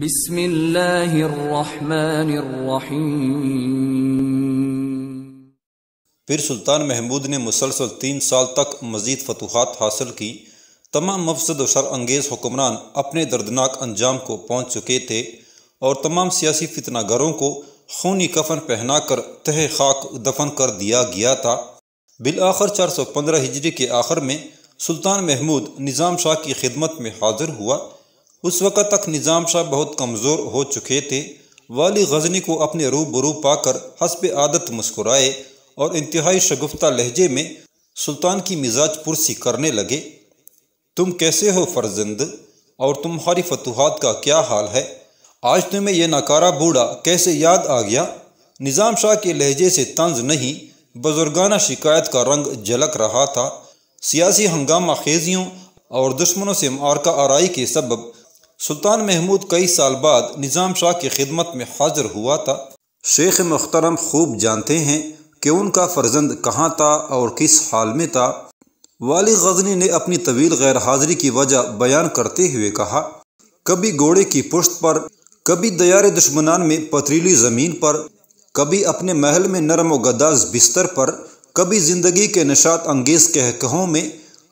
बिस्मिल्लाहिर्रहमानिर्रहीम फिर सुल्तान महमूद ने मुसलसल तीन साल तक मजीद फतूहत हासिल की तमाम मफसद और शरअंगेज़ हुक्मरान अपने दर्दनाक अंजाम को पहुँच चुके थे और तमाम सियासी फितनागरों को खूनी कफन पहनाकर तह खाक दफन कर दिया गया था बिल आखिर चार सौ पंद्रह हिजरी के आखिर में सुल्तान महमूद निज़ाम शाह की खिदमत में हाजिर हुआ उस वक़्त तक निज़ाम शाह बहुत कमज़ोर हो चुके थे वाली गजनी को अपने रूबरू बरू पाकर हसब आदत मुस्कुराए और इंतहाई शगुफ्ता लहजे में सुल्तान की मिजाज पुरसी करने लगे तुम कैसे हो फर्जंद और तुम्हारी फतूहत का क्या हाल है आज तुम्हें यह नकारा बूढ़ा कैसे याद आ गया निज़ाम शाह के लहजे से तंज नहीं बुजुर्गाना शिकायत का रंग झलक रहा था सियासी हंगामा खेजियों और दुश्मनों से मारका आरई के सबब सुल्तान महमूद कई साल बाद निज़ाम शाह की खिदमत में हाजिर हुआ था शेख मुख्तरम खूब जानते हैं कि उनका फर्जंद कहाँ था और किस हाल में था वाली गजनी ने अपनी तवील गैर हाजिरी की वजह बयान करते हुए कहा कभी घोड़े की पुश्त पर कभी दया दुश्मनान में पथरीली ज़मीन पर कभी अपने महल में नरम व गदाज बिस्तर पर कभी ज़िंदगी के नशात अंगेज कहकहों में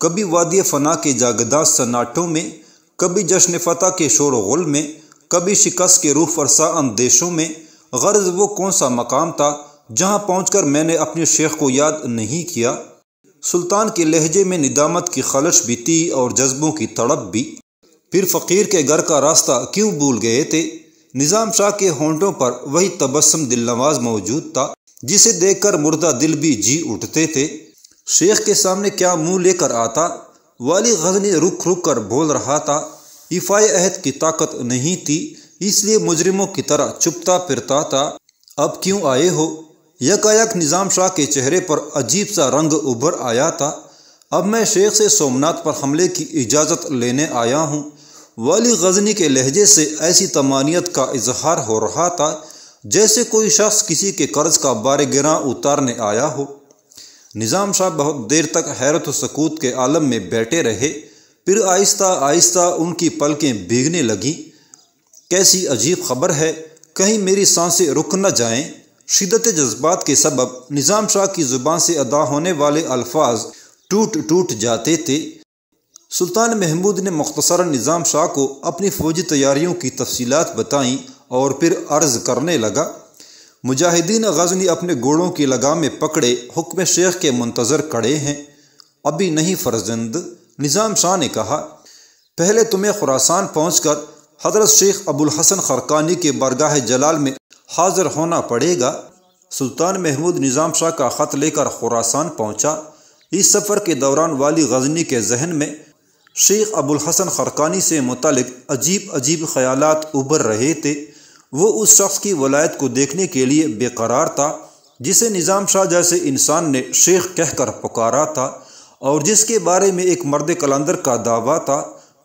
कभी वादिय फना के जागदास सन्नाटों में कभी जश्न फतह के शोर गुल में कभी शिकस्त के रूह फरसा अंदेशों में गर्ज वो कौन सा मकाम था जहाँ पहुँच कर मैंने अपने शेख को याद नहीं किया सुल्तान के लहजे में निदामत की खलश भी थी और जज्बों की तड़प भी फिर फ़कीर के घर का रास्ता क्यों भूल गए थे निज़ाम शाह के होंटों पर वही तबस्म दिलनवाज मौजूद था जिसे देखकर मुर्दा दिल भी जी उठते थे शेख के सामने क्या मुंह लेकर आता वाली गजनी रुक रुक कर बोल रहा था इफाई अहद की ताकत नहीं थी इसलिए मुजरिमों की तरह चुपता फिरता था अब क्यों आए हो यकायक निज़ाम शाह के चेहरे पर अजीब सा रंग उभर आया था अब मैं शेख से सोमनाथ पर हमले की इजाज़त लेने आया हूँ वाली गजनी के लहजे से ऐसी तमानियत का इजहार हो रहा था जैसे कोई शख्स किसी के कर्ज का बारगिरा उतारने आया हो निज़ाम शाह बहुत देर तक हैरत सकूत के आलम में बैठे रहे फिर आहिस्ता आहिस्ता उनकी पलकें भीगने लगीं कैसी अजीब खबर है कहीं मेरी सांसें रुक न जाएं शिदत जज्बात के सबब निज़ाम शाह की ज़ुबान से अदा होने वाले अल्फाज टूट टूट जाते थे सुल्तान महमूद ने मख्तसर निज़ाम शाह को अपनी फ़ौजी तैयारियों की तफसीत बताईं और फिर अर्ज़ करने लगा मुजाहिदीन गजनी अपने घोड़ों की लगाम में पकड़े हुक्म शेख के मंतज़र कड़े हैं अभी नहीं फर्जंद निज़ाम शाह ने कहा पहले तुम्हें खुरासान पहुँच कर हजरत शेख अबुल हसन खरकानी के बरगाह जलाल में हाजिर होना पड़ेगा सुल्तान महमूद निज़ाम शाह का ख़त लेकर खुरासान पहुँचा इस सफ़र के दौरान वाली गजनी के जहन में शेख अबुल हसन खरकानी से मुतल अजीब अजीब ख्याल उभर रहे थे वो उस शख्स की वलायत को देखने के लिए बेकरार था जिसे निज़ाम शाह जैसे इंसान ने शेख कहकर पुकारा था और जिसके बारे में एक मर्द कलंदर का दावा था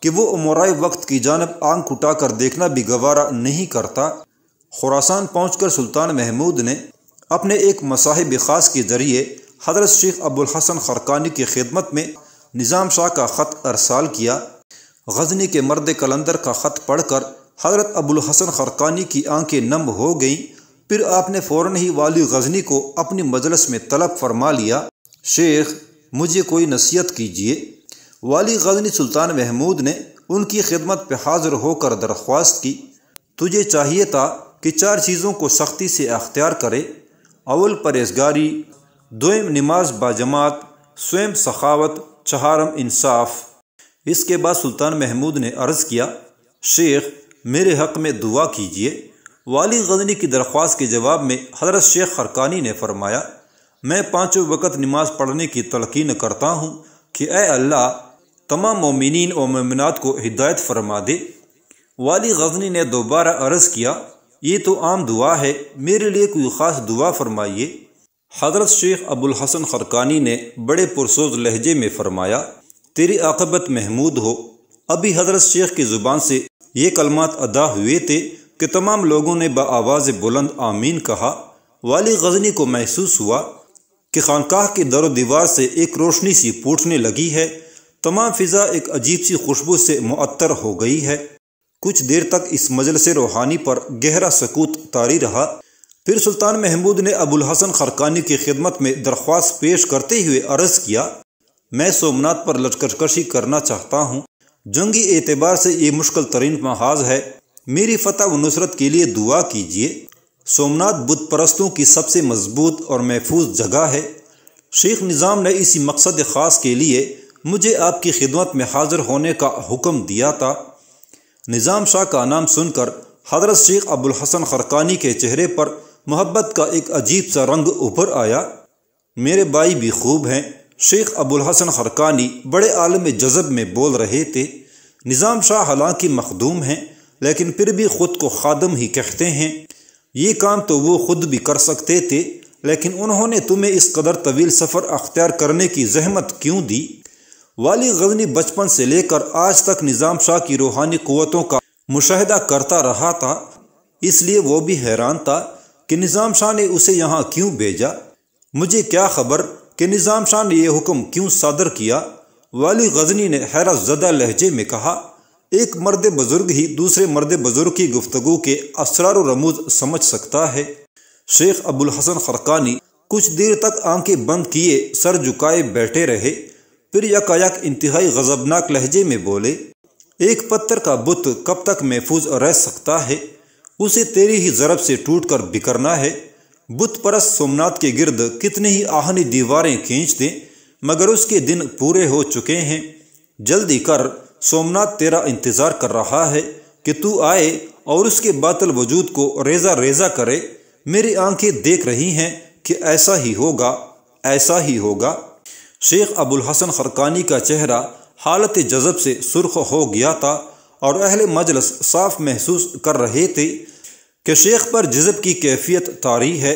कि वो उमराए वक्त की जानब आंख उठाकर देखना भी गवारा नहीं करता खुरासान पहुँच सुल्तान महमूद ने अपने एक मसाहिब ख़ास के ज़रिए हजरत शेख अबुल हसन खरकानी की खिदमत में निज़ाम शाह का ख़त अरसाल किया गजनी के मर्द कलंदर का ख़त पढ़कर हज़रत अबुल हसन खरकानी की आंखें नम हो गईं फिर आपने फ़ौर ही वाली गजनी को अपनी मजलस में तलब फरमा लिया शेख मुझे कोई नसीहत कीजिए वाली गजनी सुल्तान महमूद ने उनकी खिदमत पर हाजिर होकर दरख्वास्त की तुझे चाहिए था कि चार चीज़ों को सख्ती से अख्तियार करे अवल परहेजगारी दोम नमाज बाजमात स्वयं सखावत चहारम इंसाफ इसके बाद सुल्तान महमूद ने अर्ज़ किया शेख मेरे हक़ में दुआ कीजिए वाली गजनी की दरख्वास्त के जवाब में हजरत शेख खरकानी ने फरमाया मैं पाँचों वक़्त नमाज पढ़ने की तलकिन करता हूँ कि ए अल्लाह तमाम मोमिन और ममिनत को हिदायत फरमा दे वाली गजनी ने दोबारा अर्ज़ किया ये तो आम दुआ है मेरे लिए कोई ख़ास दुआ फरमाइए हजरत शेख अबुल हसन खरकानी ने बड़े पुरसोज लहजे में फरमाया तेरी आकबत महमूद हो अभी हजरत शेख की ज़ुबान से ये कलमात अदा हुए थे कि तमाम लोगों ने बआवाज़ बुलंद आमीन कहा वाली गजनी को महसूस हुआ कि खानकाह की दर दीवार से एक रोशनी सी पूछने लगी है तमाम फ़िज़ा एक अजीब सी खुशबू से मअतर हो गई है कुछ देर तक इस से रूहानी पर गहरा सकूत तारी रहा फिर सुल्तान महमूद ने अबुल हसन खरकानी की खिदमत में दरख्वास्त पेश करते हुए अर्ज किया मैं सोमनाथ पर लटकटकशी करना चाहता हूँ जंगी एतबार से ये मुश्किल तरीन महाज है मेरी फतह व नुसरत के लिए दुआ कीजिए सोमनाथ बुद्ध परस्तों की सबसे मजबूत और महफूज जगह है शेख निज़ाम ने इसी मकसद ख़ास के लिए मुझे आपकी खिदमत में हाजिर होने का हुक्म दिया था निज़ाम शाह का नाम सुनकर हजरत शेख अबुल हसन खरकानी के चेहरे पर मोहब्बत का एक अजीब सा रंग उभर आया मेरे भाई भी खूब हैं शेख अबुल हसन हरकानी बड़े आलम जज़ब में बोल रहे थे निज़ाम शाह हालांकि मखदूम हैं लेकिन फिर भी ख़ुद को खादम ही कहते हैं ये काम तो वो खुद भी कर सकते थे लेकिन उन्होंने तुम्हें इस कदर तवील सफ़र अख्तियार करने की जहमत क्यों दी वाली गजनी बचपन से लेकर आज तक निज़ाम शाह की रूहानी क़वतों का मुशाह करता रहा था इसलिए वो भी हैरान था कि निज़ाम शाह ने उसे यहाँ क्यों भेजा मुझे क्या खबर कि निज़ाम शाह ने यह हुक्म क्यों सादर किया वाली गजनी ने हैरत ज़दा लहजे में कहा एक मर्द बुजुर्ग ही दूसरे मर्द बुजुर्ग की गुफ्तु के असरार रमूज समझ सकता है शेख अबुल हसन खरकानी कुछ देर तक आंखें बंद किए सर झुकाए बैठे रहे फिर यकायक इंतहाई गजबनाक लहजे में बोले एक पत्थर का बुत कब तक महफूज रह सकता है उसे तेरी ही ज़रब से टूट कर बिखरना है बुत परस सोमनाथ के गिर्द कितनी ही आहनी दीवारें खींच दें मगर उसके दिन पूरे हो चुके हैं जल्दी कर सोमनाथ तेरा इंतज़ार कर रहा है कि तू आए और उसके बातल वजूद को रेजा रेजा करे मेरी आंखें देख रही हैं कि ऐसा ही होगा ऐसा ही होगा शेख अबुल हसन खरकानी का चेहरा हालत जज़ब से सुर्ख हो गया था और अहल मजलस साफ महसूस कर रहे थे कि शेख पर जज़ब की कैफियत तारी है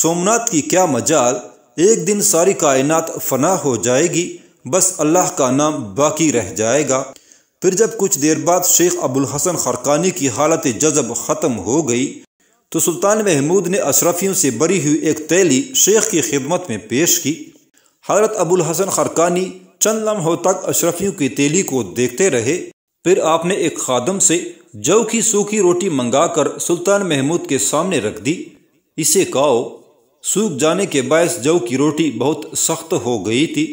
सोमनाथ की क्या मजाल एक दिन सारी कायनात फना हो जाएगी बस अल्लाह का नाम बाकी रह जाएगा फिर जब कुछ देर बाद शेख अबुल हसन खरकानी की हालत जजब ख़त्म हो गई तो सुल्तान महमूद ने अशरफियों से बरी हुई एक तैली शेख की खिदमत में पेश की हजरत अबुल हसन खरकानी चंद लम्हों तक अशरफियों की तैली को देखते रहे फिर आपने एक खादम से जौ की सूखी रोटी मंगाकर सुल्तान महमूद के सामने रख दी इसे कहो सूख जाने के बायस जौ की रोटी बहुत सख्त हो गई थी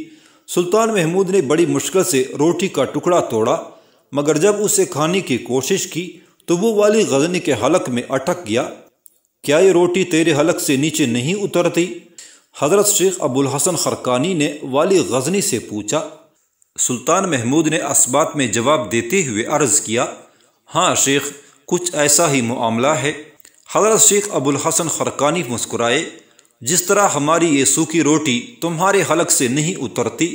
सुल्तान महमूद ने बड़ी मुश्किल से रोटी का टुकड़ा तोड़ा मगर जब उसे खाने की कोशिश की तो वो वाली गजनी के हलक में अटक गया क्या ये रोटी तेरे हलक से नीचे नहीं उतरती हजरत शेख अबुल हसन खरकानी ने वाली गजनी से पूछा सुल्तान महमूद ने इस बात में जवाब देते हुए अर्ज़ किया हाँ शेख कुछ ऐसा ही मामला है हजरत शेख अबुल हसन खरकानी मुस्कुराए जिस तरह हमारी ये सूखी रोटी तुम्हारे हलक से नहीं उतरती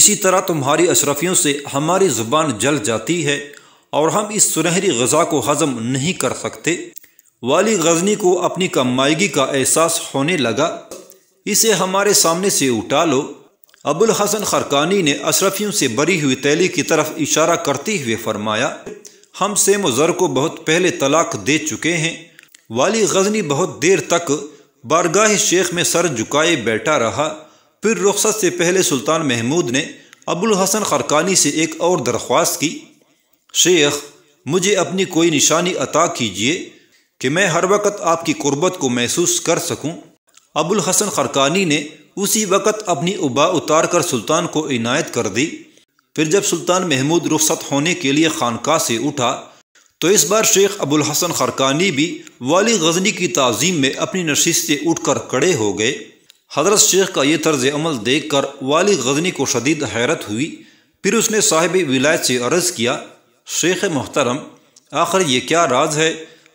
इसी तरह तुम्हारी अशरफियों से हमारी ज़ुबान जल जाती है और हम इस सुनहरी गज़ा को हजम नहीं कर सकते वाली गजनी को अपनी कमायगी का एहसास होने लगा इसे हमारे सामने से उठा लो अबुल हसन खरकानी ने अशरफियों से बरी हुई तैली की तरफ इशारा करते हुए फरमाया हम सेम जर को बहुत पहले तलाक दे चुके हैं वाली गजनी बहुत देर तक बारगाह शेख में सर झुकाए बैठा रहा फिर रुख्सत से पहले सुल्तान महमूद ने अबुल हसन खरकानी से एक और दरख्वास्त की शेख मुझे अपनी कोई निशानी अता कीजिए कि मैं हर वक्त आपकी कुर्बत को महसूस कर सकूं। अबुल हसन खरकानी ने उसी वक्त अपनी उबा उतार कर सुल्तान को इनायत कर दी फिर जब सुल्तान महमूद रुखसत होने के लिए खानका से उठा तो इस बार शेख अबुल हसन खरकानी भी वाली गजनी की तज़ीम में अपनी नशीस से उठ कर खड़े हो गए हजरत शेख का यह तर्ज अमल देख कर वाली गजनी को शदीद हैरत हुई फिर उसने साहिब विलायत से अर्ज़ किया शेख मोहतरम आखिर ये क्या राज है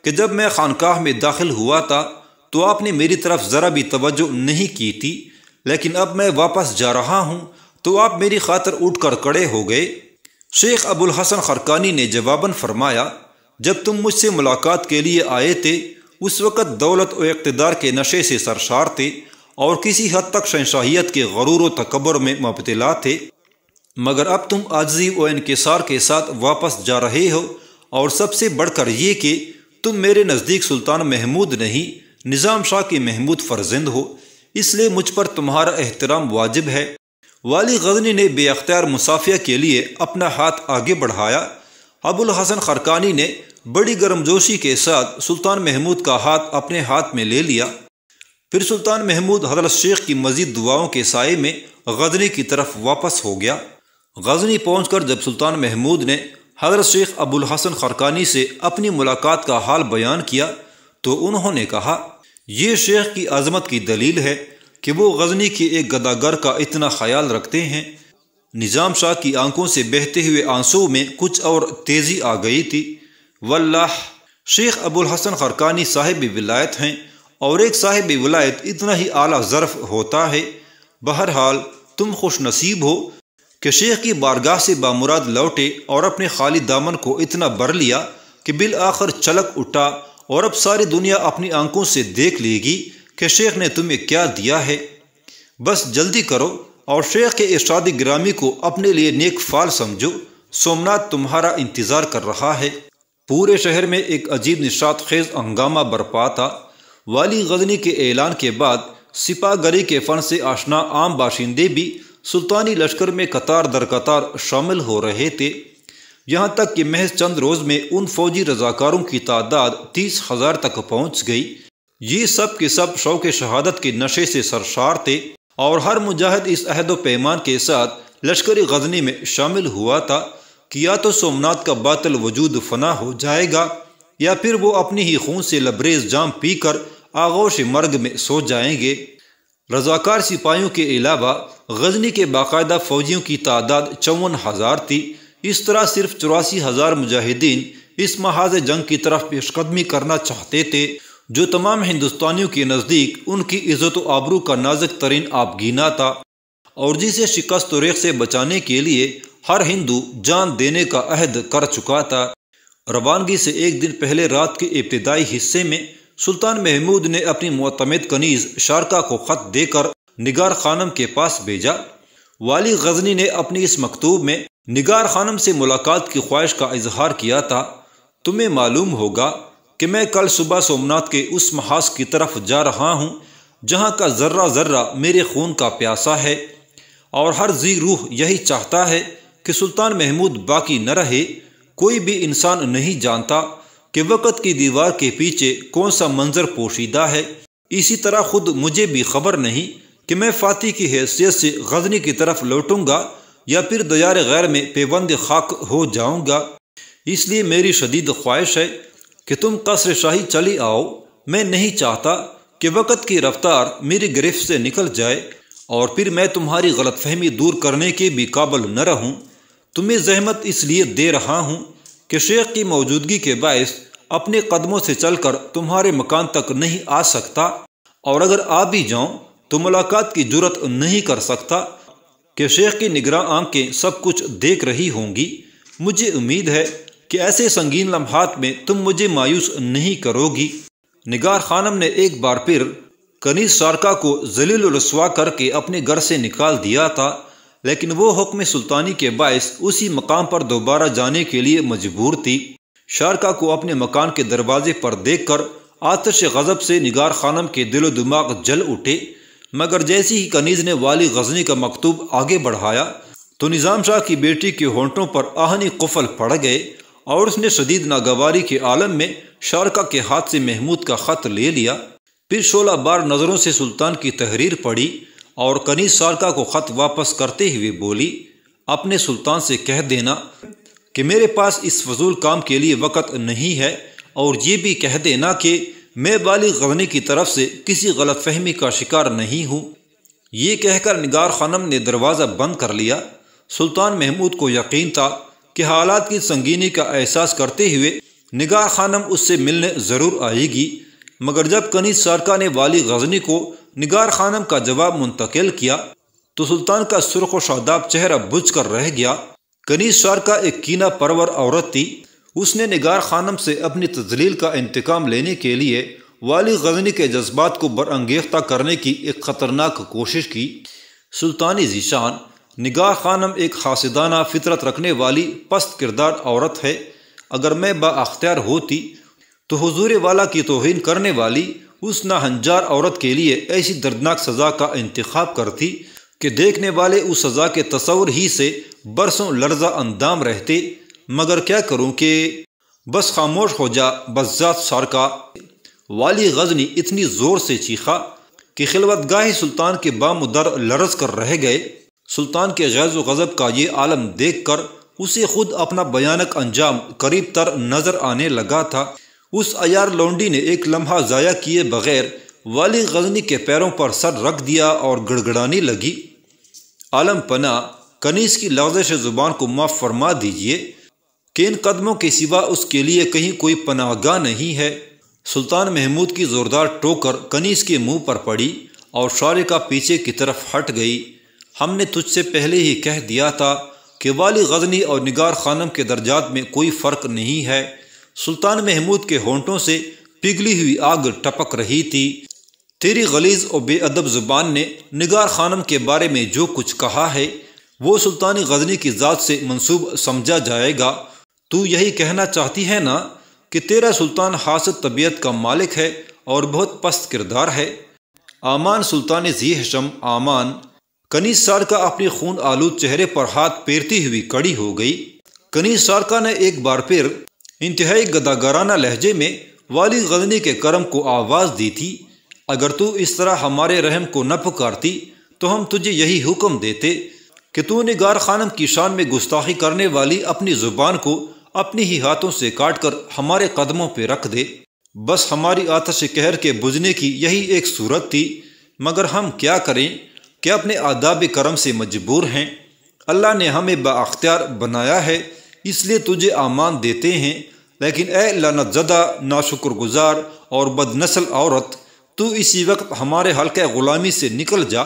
कि जब मैं खानकाह में दाखिल हुआ था तो आपने मेरी तरफ ज़रा भी तवज्जो नहीं की थी लेकिन अब मैं वापस जा रहा हूँ तो आप मेरी खातर उठ कर कड़े हो गए शेख अबुल हसन खरकानी ने जवाबन फरमाया जब तुम मुझसे मुलाकात के लिए आए थे उस वक़्त दौलत व इकतदार के नशे से सरशार थे और किसी हद तक शहशाहियत के गरूर व तकबर में मुबतला थे मगर अब तुम आजी व इनकसार के साथ वापस जा रहे हो और सबसे बढ़कर ये कि तुम मेरे नज़दीक सुल्तान महमूद नहीं निज़ाम शाह के महमूद फर्जिंद हो इसलिए मुझ पर तुम्हारा एहतराम वाजिब है वाली गजनी ने बेअख्तियार मुसाफिया के लिए अपना हाथ आगे बढ़ाया अबुल हसन खरकानी ने बड़ी गर्मजोशी के साथ सुल्तान महमूद का हाथ अपने हाथ में ले लिया फिर सुल्तान महमूद हजरत शेख की मजीद दुआओं के साय में गजनी की तरफ वापस हो गया गजनी पहुंचकर जब सुल्तान महमूद ने हजरत शेख अबुल हसन खरकानी से अपनी मुलाकात का हाल बयान किया तो उन्होंने कहा यह शेख की अजमत की दलील है कि वो गजनी के एक गदागर का इतना ख्याल रखते हैं निज़ाम शाह की आंखों से बहते हुए आंसू में कुछ और तेज़ी आ गई थी वल्लाह शेख अबुल हसन खरकानी साहिब विलायत हैं और एक साहिब विलायत इतना ही आला ज़र्फ होता है बहरहाल तुम खुश नसीब हो कि शेख की बारगाह से बामुराद लौटे और अपने खाली दामन को इतना बर लिया कि बिल आखिर चलक उठा और अब सारी दुनिया अपनी आंखों से देख लेगी कि शेख ने तुम्हें क्या दिया है बस जल्दी करो और शेख के इर्शाद ग्रामी को अपने लिए नेक फाल समझो सोमनाथ तुम्हारा इंतज़ार कर रहा है पूरे शहर में एक अजीब निशात खेज हंगामा बरपा था वाली गजनी के ऐलान के बाद सिपागरी के फन से आशना आम बाशिंदे भी सुल्तानी लश्कर में कतार दर कतार शामिल हो रहे थे यहाँ तक कि महज चंद रोज़ में उन फौजी रजाकारों की तादाद तीस हज़ार तक पहुँच गई ये सब के सब शौक शहादत के नशे से सरशार थे और हर मुजाहिद इस अहद पैमान के साथ लश्कर गजनी में शामिल हुआ था कि या तो सोमनाथ का बातल वजूद फना हो जाएगा या फिर वो अपनी ही खून से लबरेज जाम पीकर आगोश मर्ग में सो जाएंगे रजाकार सिपाहियों के अलावा गजनी के बाकायदा फौजियों की तादाद चौवन हज़ार थी इस तरह सिर्फ चौरासी हज़ार मुजाहिदीन इस महाज जंग की तरफ पेशकदमी करना चाहते थे जो तमाम हिंदुस्तानियों के नज़दीक उनकी इज़्ज़त आबरू का नाजुक तरीन आबगीना था और जिसे शिकस्त रेख से बचाने के लिए हर हिंदू जान देने का अहद कर चुका था रवानगी से एक दिन पहले रात के इब्तदाई हिस्से में सुल्तान महमूद ने अपनी मतमद कनीज़ शारका को ख़त देकर निगार खानम के पास भेजा वाली गजनी ने अपनी इस मकतूब में निगार खानम से मुलाकात की ख्वाहिश का इजहार किया था तुम्हें मालूम होगा कि मैं कल सुबह सोमनाथ के उस महाज की तरफ जा रहा हूँ जहाँ का जर्रा जर्रा मेरे खून का प्यासा है और हर जी रूह यही चाहता है कि सुल्तान महमूद बाकी न रहे कोई भी इंसान नहीं जानता कि वक़्त की दीवार के पीछे कौन सा मंजर पोशीदा है इसी तरह खुद मुझे भी खबर नहीं कि मैं फ़ाती की हैसियत से गजनी की तरफ लौटूंगा या फिर दयार गैर में पेबंद खाक हो जाऊंगा इसलिए मेरी शदीद ख्वाहिश है कि तुम कसर शाही चली आओ मैं नहीं चाहता कि वक़्त की रफ्तार मेरी गिरफ्त से निकल जाए और फिर मैं तुम्हारी गलतफहमी दूर करने के भी काबल न रहूं तुम्हें जहमत इसलिए दे रहा हूं कि शेख की मौजूदगी के बायस अपने कदमों से चलकर तुम्हारे मकान तक नहीं आ सकता और अगर आ भी जाऊं तो मुलाकात की जरूरत नहीं कर सकता कि शेख की निगरान आंखें सब कुछ देख रही होंगी मुझे उम्मीद है कि ऐसे संगीन लम्हात में तुम मुझे मायूस नहीं करोगी निगार खानम ने एक बार फिर कनीज सारका को जलील रसवा करके अपने घर से निकाल दिया था लेकिन वो हुक्म सुल्तानी के बायस उसी मकाम पर दोबारा जाने के लिए मजबूर थी शारका को अपने मकान के दरवाजे पर देखकर कर आतश गज़ब से निगार खानम के दिलो दिमाग जल उठे मगर जैसी ही कनीज ने वाली गजनी का मकतूब आगे बढ़ाया तो निज़ाम शाह की बेटी के होंठों पर आहनी कुफल पड़ गए और उसने शदीद नागवारी के आलम में शारका के हाथ से महमूद का ख़त ले लिया फिर सोलह बार नज़रों से सुल्तान की तहरीर पढ़ी और कनीज शारका को ख़त वापस करते हुए बोली अपने सुल्तान से कह देना कि मेरे पास इस फजूल काम के लिए वक़्त नहीं है और ये भी कह देना कि मैं बाली गजनी की तरफ से किसी गलत फहमी का शिकार नहीं हूँ ये कहकर निगार खानम ने दरवाज़ा बंद कर लिया सुल्तान महमूद को यकीन था कि हालात की संगीनी का एहसास करते हुए निगार खानम उससे मिलने ज़रूर आएगी मगर जब कनीज सारका ने वाली गजनी को निगार खानम का जवाब मुंतकिल किया तो सुल्तान का सुरख व शादाब चेहरा बुझ कर रह गया कनीज सारका एक कीना परवर औरत थी उसने निगार खानम से अपनी तजलील का इंतकाम लेने के लिए वाली गजनी के जज्बात को बरंगेख्ता करने की एक ख़तरनाक कोशिश की सुल्तानी जीशान निगाह खानम एक खासदाना फितरत रखने वाली पस्त किरदार औरत है अगर मैं बाख्तियार होती तो हजूर वाला की तोहन करने वाली उस नाहंजार औरत के लिए ऐसी दर्दनाक सज़ा का इंतखब करती कि देखने वाले उस सज़ा के तस्वर ही से बरसों लर्जा अंदाम रहते मगर क्या करूँ कि बस खामोश हो जा बजात सारका वाली गजनी इतनी ज़ोर से चीखा कि खिलवत गाही सुल्तान के बामदर लरस कर रह गए सुल्तान के गैज़ गज़ब का ये आलम देख कर उसे खुद अपना भयानक अंजाम करीब तर नज़र आने लगा था उस अयार लौंडी ने एक लम्हा ज़ाया किए बगैर वाली गजनी के पैरों पर सर रख दिया और गड़गड़ाने लगी आलम पना कनीस की लफ्ज़ ज़ुबान को माफ़ फरमा दीजिए कि इन कदमों के सिवा उसके लिए कहीं कोई पनागा नहीं है सुल्तान महमूद की ज़ोरदार टोकर कनीस के मुँह पर पड़ी और शारिका पीछे की तरफ हट गई हमने तुझसे पहले ही कह दिया था कि वाली गजनी और निगार खानम के दर्जात में कोई फ़र्क नहीं है सुल्तान महमूद के होंटों से पिघली हुई आग टपक रही थी तेरी गलीज और बेअदब जुबान ने निगार खानम के बारे में जो कुछ कहा है वो सुल्तान गजनी की ज़ात से मंसूब समझा जाएगा तू यही कहना चाहती है ना कि तेरा सुल्तान हास तबीयत का मालिक है और बहुत पस्त किरदार है आमान सुल्तान जी हशम आमान सारका अपने खून आलू चेहरे पर हाथ पेरती हुई कड़ी हो गई सारका ने एक बार फिर इंतहाई गदागराना लहजे में वाली गजनी के करम को आवाज़ दी थी अगर तू इस तरह हमारे रहम को न पुकारती तो हम तुझे यही हुक्म देते कि तू निगार खानम की शान में गुस्ताखी करने वाली अपनी ज़ुबान को अपने ही हाथों से काट कर हमारे कदमों पर रख दे बस हमारी आतश कहर के बुझने की यही एक सूरत थी मगर हम क्या करें कि अपने आदाब करम से मजबूर हैं अल्लाह ने हमें बाख्तियार बनाया है इसलिए तुझे आमान देते हैं लेकिन ए लान ज़दा गुजार और बदनसल औरत तू इसी वक्त हमारे हल्के ग़ुलामी से निकल जा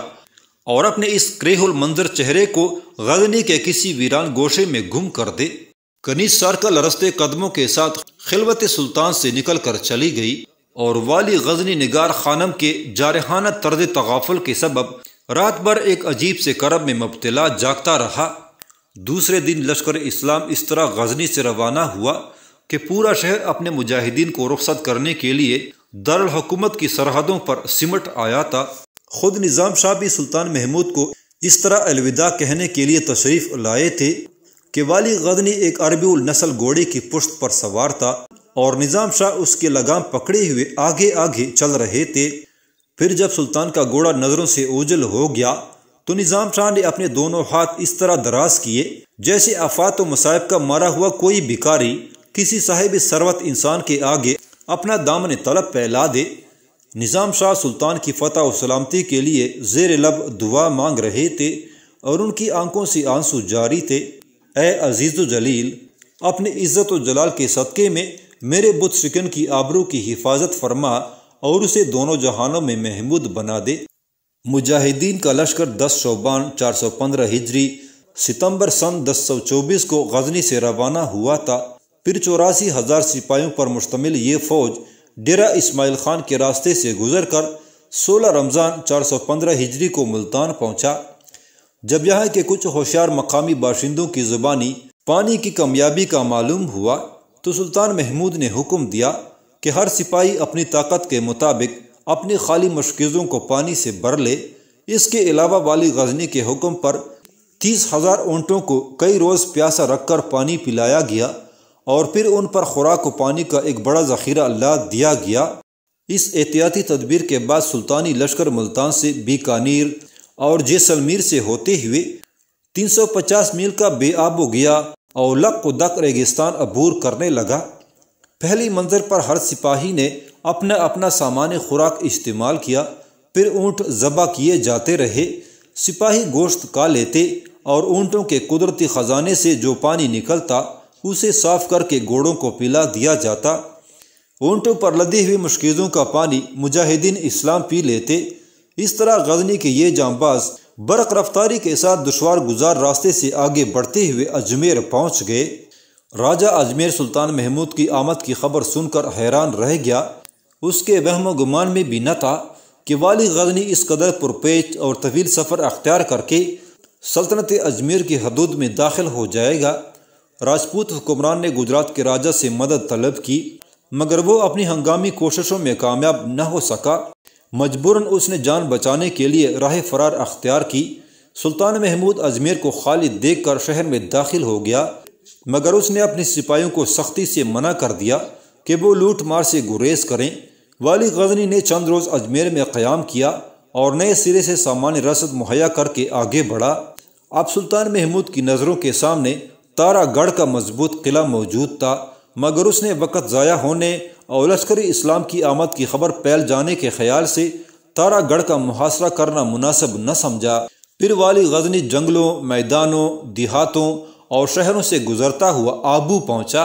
और अपने इस क्रेहुल मंजर चेहरे को गजनी के किसी वीरान गोशे में घुम कर दे कनी सर्कल रस्ते कदमों के साथ खिलवत सुल्तान से निकल कर चली गई और वाली गजनी निगार खानम के जारहाना तर्ज तगाफल के सबब रात भर एक अजीब से करब में मुबतला जागता रहा दूसरे दिन लश्कर इस्लाम इस तरह गजनी से रवाना हुआ कि पूरा शहर अपने मुजाहिदीन को रुखसत करने के लिए हुकूमत की सरहदों पर सिमट आया था खुद निज़ाम शाह भी सुल्तान महमूद को इस तरह अलविदा कहने के लिए तशरीफ़ लाए थे कि वाली गजनी एक अरबी नसल घोड़े की पुश्त पर सवार था और निज़ाम शाह उसके लगाम पकड़े हुए आगे आगे चल रहे थे फिर जब सुल्तान का घोड़ा नज़रों से ओझल हो गया तो निज़ाम शाह ने अपने दोनों हाथ इस तरह दराज किए जैसे आफात व मसायब का मारा हुआ कोई भिकारी किसी साहिब सरवत इंसान के आगे अपना दामन तलब फैला दे निज़ाम शाह सुल्तान की फतह और सलामती के लिए जेर लब दुआ मांग रहे थे और उनकी आंखों से आंसू जारी थे ए अजीज़ जलील अपने इज़्ज़त जलाल के सदक़े में मेरे बुत शिकन की आबरू की हिफाजत फरमा और उसे दोनों जहानों में महमूद बना दे मुजाहिदीन का लश्कर दस शोबान चार सौ पंद्रह हिजरी सितंबर सन 1024 को गजनी से रवाना हुआ था फिर चौरासी हज़ार सिपाहियों पर मुश्तमिल ये फौज डेरा इस्माइल खान के रास्ते से गुजर कर सोलह रमज़ान 415 हिजरी को मुल्तान पहुंचा जब यहाँ के कुछ होशियार मकामी बाशिंदों की ज़ुबानी पानी की कमयाबी का मालूम हुआ तो सुल्तान महमूद ने हुक्म दिया कि हर सिपाही अपनी ताकत के मुताबिक अपनी खाली मशकज़ों को पानी से भर ले इसके अलावा वाली गजनी के हुक्म पर तीस हज़ार ऊँटों को कई रोज़ प्यासा रखकर पानी पिलाया गया और फिर उन पर खुराक व पानी का एक बड़ा ज़ख़ीरा ला दिया गया इस एहतियाती तदबीर के बाद सुल्तानी लश्कर मुल्तान से बीकानीर और जैसलमेर से होते हुए 350 मील का बेआब गया और लक को दक रेगिस्तान अबूर करने लगा पहली मंजर पर हर सिपाही ने अपना अपना सामान खुराक इस्तेमाल किया फिर ऊँट जबा किए जाते रहे सिपाही गोश्त का लेते और ऊँटों के कुदरती ख़जाने से जो पानी निकलता उसे साफ करके घोड़ों को पिला दिया जाता ऊँटों पर लदी हुई मुश्किलों का पानी मुजाहिदीन इस्लाम पी लेते इस तरह गजनी के ये जांबाज बरक रफ्तारी के साथ दुशवार गुजार रास्ते से आगे बढ़ते हुए अजमेर पहुँच गए राजा अजमेर सुल्तान महमूद की आमद की खबर सुनकर हैरान रह गया उसके वहम गुमान में भी न था कि वाली गजनी इस कदर पुरपेच और तवील सफ़र अख्तियार करके सल्तनत अजमेर की हदूद में दाखिल हो जाएगा राजपूत हुक्मरान ने गुजरात के राजा से मदद तलब की मगर वो अपनी हंगामी कोशिशों में कामयाब न हो सका मजबूरन उसने जान बचाने के लिए राह फरार अख्तियार की सुल्तान महमूद अजमेर को खाली देख कर शहर में दाखिल हो गया मगर उसने अपने सिपाहियों को सख्ती से मना कर दिया कि वो लूट मार से गुरेज करें वाली गजनी ने चंद रोज़ अजमेर में क़्याम किया और नए सिरे से सामान्य रसद मुहैया करके आगे बढ़ा अब सुल्तान महमूद की नज़रों के सामने तारागढ़ का मजबूत किला मौजूद था मगर उसने वक़्त ज़ाया होने और लश्कर इस्लाम की आमद की खबर फैल जाने के ख्याल से तारागढ़ का मुहासरा करना मुनासब न समझा फिर वाली गजनी जंगलों मैदानों देहातों और शहरों से गुजरता हुआ आबू पहुंचा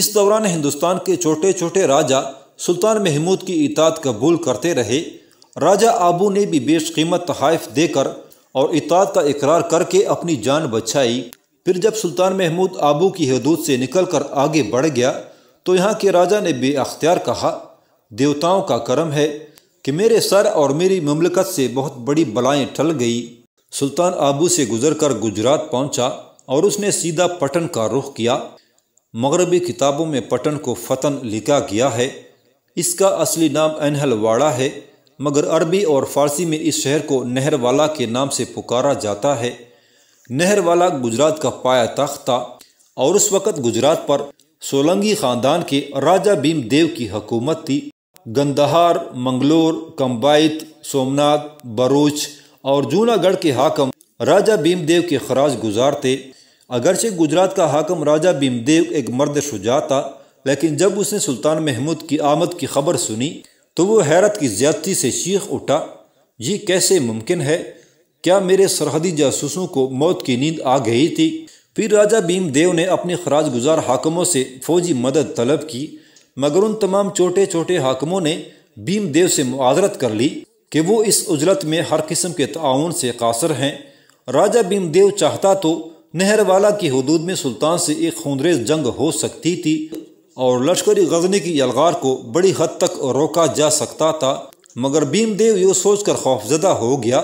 इस दौरान हिंदुस्तान के छोटे छोटे राजा सुल्तान महमूद की इतात कबूल करते रहे राजा आबू ने भी बेशकीमत तहफ़ देकर और इतात का इकरार करके अपनी जान बचाई फिर जब सुल्तान महमूद आबू की हदूद से निकल कर आगे बढ़ गया तो यहाँ के राजा ने बेअख्तियार कहा देवताओं का करम है कि मेरे सर और मेरी ममलकत से बहुत बड़ी बलाएं टल गई सुल्तान आबू से गुजर कर गुजरात पहुँचा और उसने सीधा पटन का रुख किया मगरबी किताबों में पटन को फतन लिखा गया है इसका असली नाम अनहलवाड़ा है मगर अरबी और फारसी में इस शहर को नहरवाला के नाम से पुकारा जाता है नहरवाला गुजरात का पाया तख्त था और उस वक़्त गुजरात पर सोलंगी ख़ानदान के राजा भीम देव की हकूमत थी गंदहार मंगलोर कम्बाइत सोमनाथ बरूच और जूनागढ़ के हाकम राजा भीम देव के खराज गुजार थे अगरचे गुजरात का हाकम राजा भीमदेव एक मर्द शुजा था लेकिन जब उसने सुल्तान महमूद की आमद की खबर सुनी तो वो हैरत की ज्यादती से शीख उठा ये कैसे मुमकिन है क्या मेरे सरहदी जासूसों को मौत की नींद आ गई थी फिर राजा भीमदेव ने अपने खराज गुजार हाकमों से फौजी मदद तलब की मगर उन तमाम छोटे छोटे हाकमों ने भीमदेव से मुआजरत कर ली कि वो इस उजरत में हर किस्म के ताउन से कासर हैं राजा भीमदेव चाहता तो नहरवाला की हदूद में सुल्तान से एक खूनरेज जंग हो सकती थी और लश्करी गजनी की यलगार को बड़ी हद तक रोका जा सकता था मगर भीमदेव यो सोचकर खौफजदा हो गया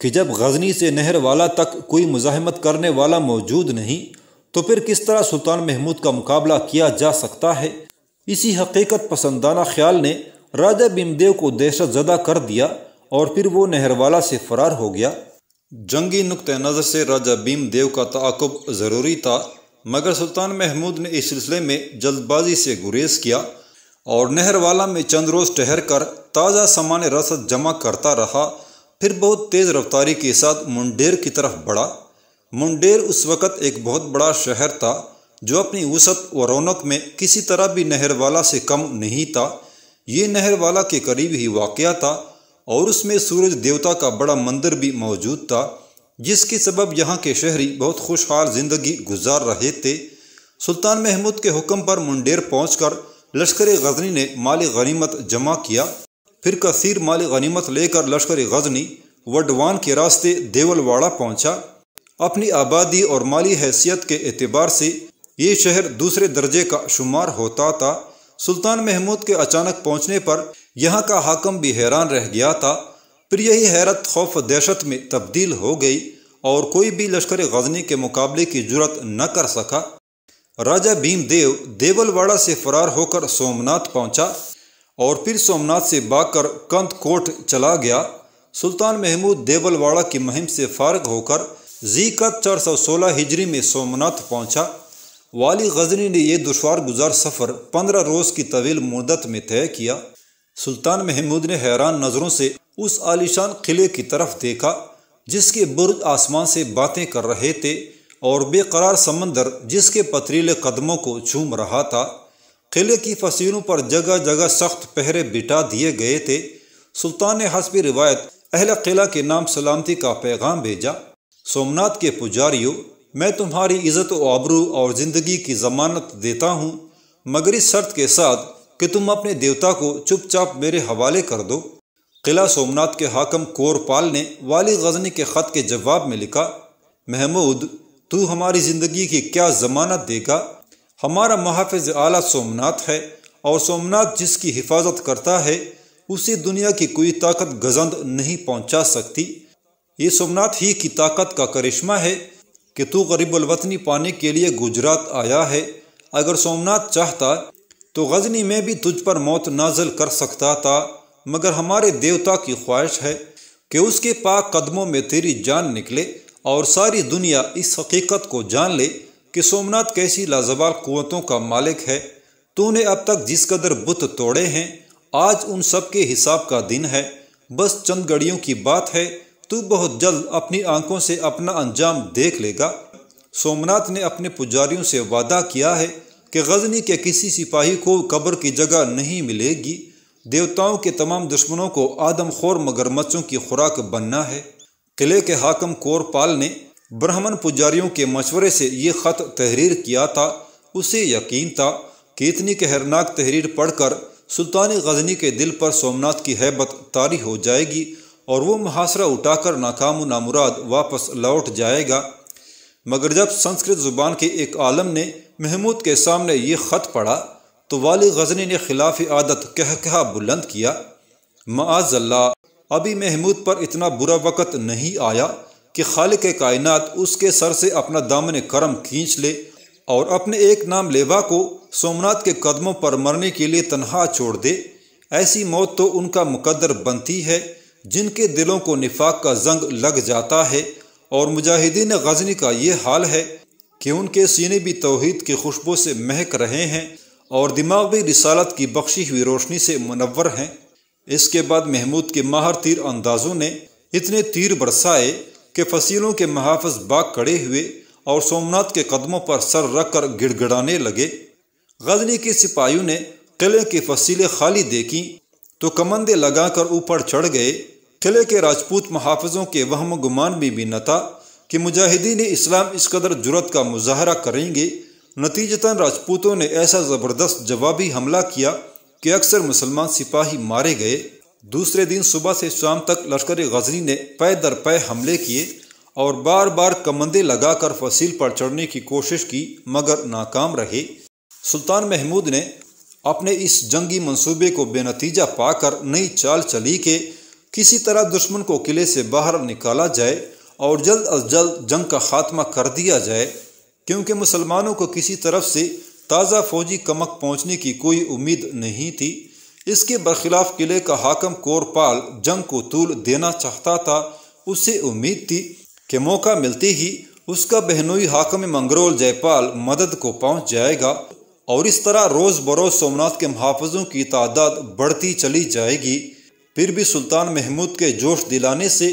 कि जब गजनी से नहरवाला तक कोई मुजाहमत करने वाला मौजूद नहीं तो फिर किस तरह सुल्तान महमूद का मुकाबला किया जा सकता है इसी हकीकत पसंदाना ख्याल ने राजा भीमदेव को दहशत जदा कर दिया और फिर वो नहरवाला से फरार हो गया जंगी नुक़ नज़र से राजा भीम देव का तकब ज़रूरी था मगर सुल्तान महमूद ने इस सिलसिले में जल्दबाजी से गुरेज किया और नहरवाला में चंद रोज़ ठहर कर ताज़ा सामान रसद जमा करता रहा फिर बहुत तेज़ रफ्तारी के साथ मुंडेर की तरफ बढ़ा मुंडेर उस वक़्त एक बहुत बड़ा शहर था जो अपनी वसत व रौनक में किसी तरह भी नहरवाला से कम नहीं था ये नहरवाला के करीब ही वाक़ था और उसमें सूरज देवता का बड़ा मंदिर भी मौजूद था जिसके सबब यहाँ के शहरी बहुत खुशहाल जिंदगी गुजार रहे थे सुल्तान महमूद के हुक्म पर मुंडेर पहुँच कर लश्कर गजनी ने माल गनीमत जमा किया फिर कसीर माल गनीमत लेकर लश्कर गजनी वडवान के रास्ते देवलवाड़ा पहुँचा अपनी आबादी और माली हैसियत के अतबार से ये शहर दूसरे दर्जे का शुमार होता था सुल्तान महमूद के अचानक पहुँचने पर यहाँ का हाकम भी हैरान रह गया था फिर यही हैरत खौफ दहशत में तब्दील हो गई और कोई भी लश्कर गजनी के मुकाबले की जरूरत न कर सका राजा भीमदेव देवलवाड़ा से फरार होकर सोमनाथ पहुंचा और फिर सोमनाथ से कंत कोट चला गया सुल्तान महमूद देवलवाड़ा की मुहिम से फारग होकर जी कत चार सौ सोलह हिजरी में सोमनाथ पहुंचा वाली गजनी ने यह दुशवार गुजार सफ़र पंद्रह रोज़ की तवील मुद्दत में तय किया सुल्तान महमूद ने हैरान नज़रों से उस आलिशान किले की तरफ देखा जिसके बुर्ज आसमान से बातें कर रहे थे और बेकरार समंदर जिसके पथरीले कदमों को चूम रहा था किले की फसीरों पर जगह जगह सख्त पहरे बिठा दिए गए थे सुल्तान ने हसबी रिवायत अहल किला के नाम सलामती का पैगाम भेजा सोमनाथ के पुजारियों मैं तुम्हारी इज्जत आबरू और ज़िंदगी की ज़मानत देता हूँ मगर इस शर्त के साथ कि तुम अपने देवता को चुपचाप मेरे हवाले कर दो किला सोमनाथ के हाकम कोरपाल ने वाली गजनी के ख़त के जवाब में लिखा महमूद तू हमारी ज़िंदगी की क्या ज़मानत देगा हमारा महाफिज आला सोमनाथ है और सोमनाथ जिसकी हिफाजत करता है उसे दुनिया की कोई ताकत गजंद नहीं पहुंचा सकती ये सोमनाथ ही की ताकत का करिश्मा है कि तू गरीब अलवतनी पाने के लिए गुजरात आया है अगर सोमनाथ चाहता तो गजनी में भी तुझ पर मौत नाजल कर सकता था मगर हमारे देवता की ख्वाहिश है कि उसके पाक कदमों में तेरी जान निकले और सारी दुनिया इस हकीकत को जान ले कि सोमनाथ कैसी लाजवाल कुतों का मालिक है तूने अब तक जिस कदर बुत तोड़े हैं आज उन सब के हिसाब का दिन है बस चंद गड़ियों की बात है तू बहुत जल्द अपनी आंखों से अपना अंजाम देख लेगा सोमनाथ ने अपने पुजारियों से वादा किया है कि गजनी के किसी सिपाही को कब्र की जगह नहीं मिलेगी देवताओं के तमाम दुश्मनों को आदमखोर मगरमच्छों की खुराक बनना है किले के हाकम कोरपाल ने ब्राह्मण पुजारियों के मशवरे से ये ख़त तहरीर किया था उसे यकीन था कि इतनी कहरनाक तहरीर पढ़कर सुल्तान गजनी के दिल पर सोमनाथ की हैबत तारी हो जाएगी और वो मुहासरा उठाकर नाकाम नामुराद वापस लौट जाएगा मगर जब संस्कृत ज़ुबान के एक आलम ने महमूद के सामने ये ख़त पड़ा तो वाली गजनी ने खिलाफ आदत कह कह बुलंद किया माजल्ला अभी महमूद पर इतना बुरा वक़्त नहीं आया कि खाल के कायनात उसके सर से अपना दामन करम खींच ले और अपने एक नाम लेवा को सोमनाथ के कदमों पर मरने के लिए तनहा छोड़ दे ऐसी मौत तो उनका मुकदर बनती है जिनके दिलों को निफाक का जंग लग जाता है और मुजाहिदीन गजनी का ये हाल है कि उनके सीने भी तोहद की खुशबू से महक रहे हैं और दिमाग भी रिसालत की बख्शी हुई रोशनी से मुनवर हैं इसके बाद महमूद के माहर तीर अंदाजों ने इतने तीर बरसाए कि फसीलों के महाफ़ बाग कड़े हुए और सोमनाथ के कदमों पर सर रख कर गिड़गड़ाने लगे गजनी के सिपाहियों ने किले की फसीलें खाली देखी तो कमंदे लगाकर ऊपर चढ़ गए किले के राजपूत महाफजों के वहम गुमान भी, भी न था कि मुजाहिदीन इस्लाम इस कदर जुरत का मुजाहरा करेंगे नतीजतन राजपूतों ने ऐसा ज़बरदस्त जवाबी हमला किया कि अक्सर मुसलमान सिपाही मारे गए दूसरे दिन सुबह से शाम तक लश्कर गजनी ने पै दर पै हमले किए और बार बार कमंदे लगाकर फसील पर चढ़ने की कोशिश की मगर नाकाम रहे सुल्तान महमूद ने अपने इस जंगी मंसूबे को बेनतीजा पाकर नई चाल चली के किसी तरह दुश्मन को किले से बाहर निकाला जाए और जल्द अज जल्द जंग का खात्मा कर दिया जाए क्योंकि मुसलमानों को किसी तरफ से ताज़ा फौजी कमक पहुंचने की कोई उम्मीद नहीं थी इसके बरखिलाफ किले का हाकम कोरपाल जंग को तूल देना चाहता था उसे उम्मीद थी कि मौका मिलते ही उसका बहनोई हाकम मंगरोल जयपाल मदद को पहुंच जाएगा और इस तरह रोज़ बरोज़ सोमनाथ के मुहाफजों की तादाद बढ़ती चली जाएगी फिर भी सुल्तान महमूद के जोश दिलाने से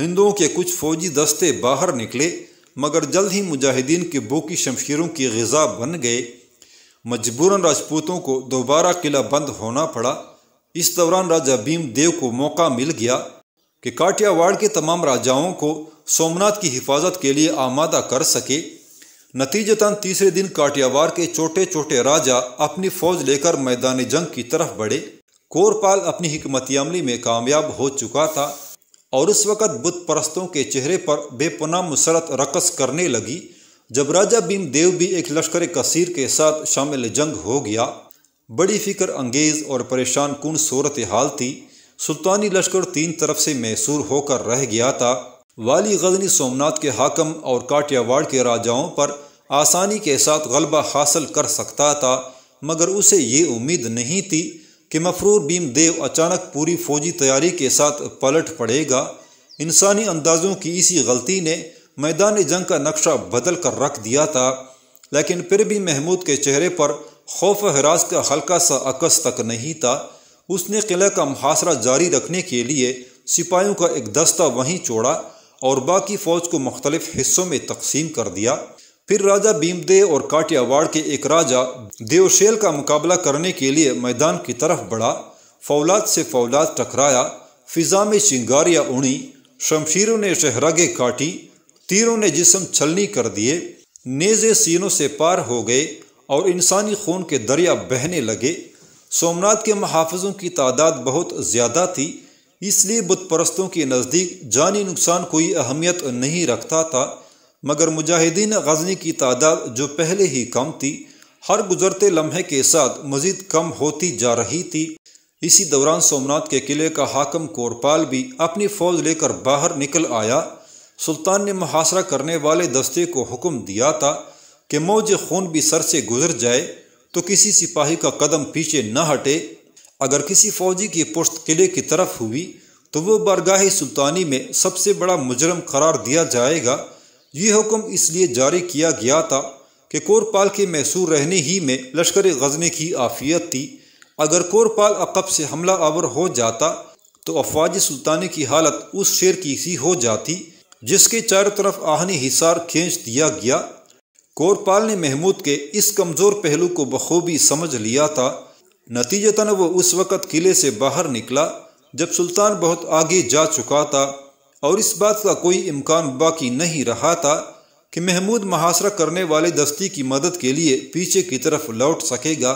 हिंदुओं के कुछ फौजी दस्ते बाहर निकले मगर जल्द ही मुजाहिदीन के बोकी शमशीरों की गजा बन गए मजबूरन राजपूतों को दोबारा किला बंद होना पड़ा इस दौरान राजा भीम देव को मौका मिल गया कि काठियावाड़ के तमाम राजाओं को सोमनाथ की हिफाजत के लिए आमादा कर सके नतीजतन तीसरे दिन काठियावाड़ के छोटे छोटे राजा अपनी फौज लेकर मैदान जंग की तरफ बढ़े कोरपाल अपनी हमती अमली में कामयाब हो चुका था और उस वक़्त बुत परस्तों के चेहरे पर बेपना मुसरत रकस करने लगी जब राजा देव भी एक लश्कर कसीर के साथ शामिल जंग हो गया बड़ी फिक्र अंगेज और परेशान कुन सूरत हाल थी सुल्तानी लश्कर तीन तरफ से मैसूर होकर रह गया था वाली गजनी सोमनाथ के हाकम और काटियावाड़ के राजाओं पर आसानी के साथ गलबा हासिल कर सकता था मगर उसे ये उम्मीद नहीं थी कि मफरूर देव अचानक पूरी फौजी तैयारी के साथ पलट पड़ेगा इंसानी अंदाजों की इसी गलती ने मैदान जंग का नक्शा बदल कर रख दिया था लेकिन फिर भी महमूद के चेहरे पर खौफ हरास का हल्का सा अकस तक नहीं था उसने किले का मुहासरा जारी रखने के लिए सिपाहियों का एक दस्ता वहीं छोड़ा और बाकी फ़ौज को मुख्तलिफ हिस्सों में तकसीम कर दिया फिर राजा भीमदेव और काटियावाड़ के एक राजा देवशेल का मुकाबला करने के लिए मैदान की तरफ बढ़ा फौलाद से फौलाद टकराया फिजा में चिंगारियाँ उड़ी शमशीरों ने शहरागे काटी तीरों ने जिसम छलनी कर दिए नेजे सीनों से पार हो गए और इंसानी खून के दरिया बहने लगे सोमनाथ के महाफजों की तादाद बहुत ज़्यादा थी इसलिए बुतप्रस्तों के नज़दीक जानी नुकसान कोई अहमियत नहीं रखता था मगर मुजाहिदीन गजनी की तादाद जो पहले ही कम थी हर गुजरते लम्हे के साथ मजीद कम होती जा रही थी इसी दौरान सोमनाथ के किले का हाकम कोरपाल भी अपनी फौज लेकर बाहर निकल आया सुल्तान ने मुहासरा करने वाले दस्ते को हुक्म दिया था कि मौज खून भी सर से गुजर जाए तो किसी सिपाही का कदम पीछे न हटे अगर किसी फौजी की पुश्त किले की तरफ हुई तो वह बरगाही सुल्तानी में सबसे बड़ा मुजरम करार दिया जाएगा ये हुक्म इसलिए जारी किया गया था कि कोरपाल के मैसूर रहने ही में लश्कर गजने की आफियत थी अगर कोरपाल अकब से हमला आवर हो जाता तो अफवाज सुल्तानी की हालत उस शेर की सी हो जाती जिसके चारों तरफ आहनी हिसार खींच दिया गया कोरपाल ने महमूद के इस कमज़ोर पहलू को बखूबी समझ लिया था नतीजतन वह उस वक़्त किले से बाहर निकला जब सुल्तान बहुत आगे जा चुका था और इस बात का कोई इम्कान बाकी नहीं रहा था कि महमूद महासरा करने वाले दस्ती की मदद के लिए पीछे की तरफ लौट सकेगा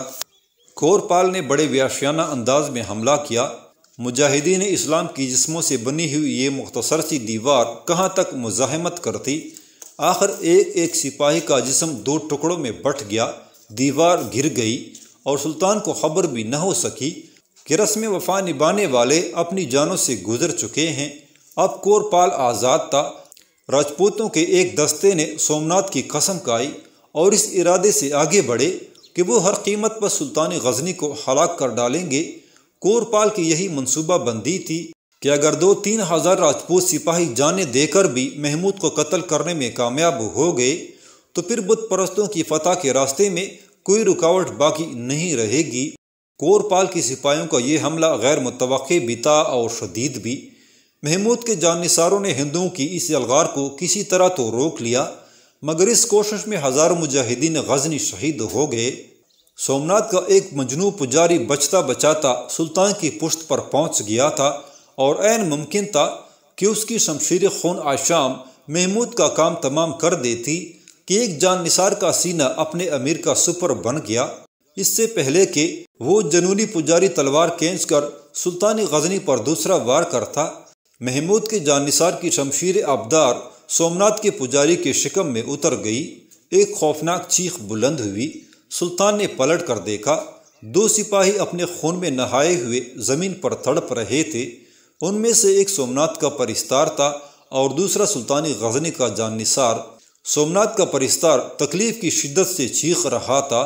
कोरपाल ने बड़े व्याशियाना अंदाज में हमला किया मुजाहिदीन इस्लाम की जिस्मों से बनी हुई ये मुख्तसर सी दीवार कहाँ तक मुजाहमत करती आखिर एक एक सिपाही का जिसम दो टुकड़ों में बट गया दीवार घिर गई और सुल्तान को खबर भी न हो सकी कि रस्म वफा निभाने वाले अपनी जानों से गुजर चुके हैं अब कोरपाल आज़ाद था राजपूतों के एक दस्ते ने सोमनाथ की कसम खाई और इस इरादे से आगे बढ़े कि वो हर कीमत पर सुल्तान गजनी को हलाक कर डालेंगे कोरपाल की यही मनसूबा बंदी थी कि अगर दो तीन हज़ार राजपूत सिपाही जाने देकर भी महमूद को कत्ल करने में कामयाब हो गए तो फिर बुत परस्तों की फतह के रास्ते में कोई रुकावट बाकी नहीं रहेगी कोरपाल की सिपाहियों का ये हमला गैर मुतव भी था और शदीद भी महमूद के जानसारों ने हिंदुओं की इस अलगार को किसी तरह तो रोक लिया मगर इस कोशिश में हज़ारों मुजाहिदीन गजनी शहीद हो गए सोमनाथ का एक मजनू पुजारी बचता बचाता सुल्तान की पुश्त पर पहुंच गया था और ऐन मुमकिन था कि उसकी शमशीर खून आशाम महमूद का काम तमाम कर देती कि एक जान निसार का सीना अपने अमीर का सुपर बन गया इससे पहले कि वो जनूनी पुजारी तलवार खेच कर सुल्तानी गजनी पर दूसरा वार करता महमूद के जानिसार की शमशीर आबदार सोमनाथ के पुजारी के शिकम में उतर गई एक खौफनाक चीख बुलंद हुई सुल्तान ने पलट कर देखा दो सिपाही अपने खून में नहाए हुए ज़मीन पर तड़प रहे थे उनमें से एक सोमनाथ का परिस्तार था और दूसरा सुल्तानी गजनी का निसार सोमनाथ का परिस्तार तकलीफ की शिद्दत से चीख रहा था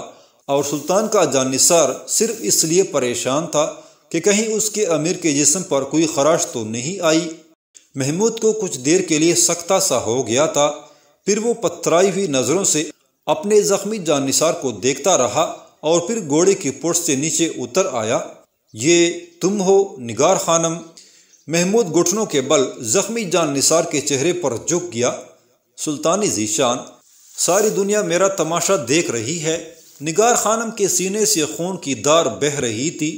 और सुल्तान का निसार सिर्फ इसलिए परेशान था कि कहीं उसके अमीर के जिस्म पर कोई खराश तो नहीं आई महमूद को कुछ देर के लिए सख्ता सा हो गया था फिर वो पत्थराई हुई नज़रों से अपने ज़ख्मी निसार को देखता रहा और फिर घोड़े की पुट से नीचे उतर आया ये तुम हो निगार खानम महमूद घुटनों के बल जख्मी जान निसार के चेहरे पर झुक गया सुल्तानी जीशान सारी दुनिया मेरा तमाशा देख रही है निगार खानम के सीने से खून की दार बह रही थी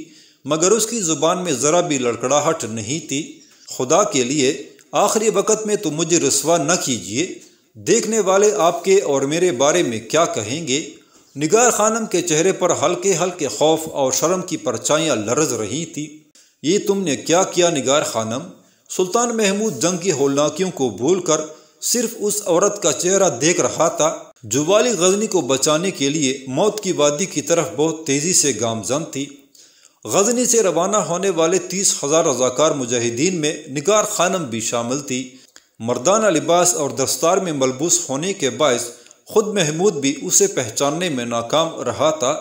मगर उसकी ज़ुबान में ज़रा भी लड़कड़ाहट नहीं थी खुदा के लिए आखिरी वक़्त में तो मुझे रसवा न कीजिए देखने वाले आपके और मेरे बारे में क्या कहेंगे निगार खानम के चेहरे पर हल्के हल्के खौफ और शर्म की परछाइयाँ लरज रही थी ये तुमने क्या किया निगार खानम सुल्तान महमूद जंग की होलनाकियों को भूल कर सिर्फ उस औरत का चेहरा देख रहा था जो गजनी को बचाने के लिए मौत की वादी की तरफ बहुत तेज़ी से गामजन थी गजनी से रवाना होने वाले तीस हज़ार रजाकार मुजाहिदीन में निगार खानम भी शामिल थी मर्दाना लिबास और दस्तार में मलबूस होने के बायस खुद महमूद भी उसे पहचानने में नाकाम रहा था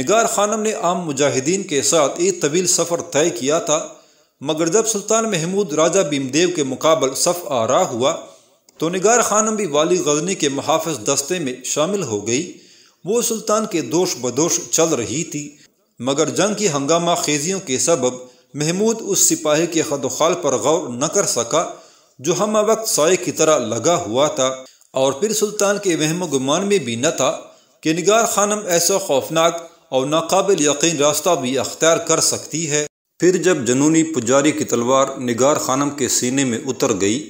निगार खानम ने आम मुजाहिदीन के साथ एक तवील सफ़र तय किया था मगर जब सुल्तान महमूद राजा भीमदेव के मुकाबल सफ़ आरा हुआ तो निगार खानम भी वाली गजनी के महाफ दस्ते में शामिल हो गई वो सुल्तान के दोष बदोश चल रही थी मगर जंग की हंगामा खेजियों के सबब महमूद उस सिपाही के खदोखाल पर गौर न कर सका जो हम वक्त साय की तरह लगा हुआ था और फिर सुल्तान के वहम गुमान में भी न था कि निगार खानम ऐसा खौफनाक और नाकबिल यकीन रास्ता भी अख्तियार कर सकती है फिर जब जनूनी पुजारी की तलवार निगार खानम के सीने में उतर गई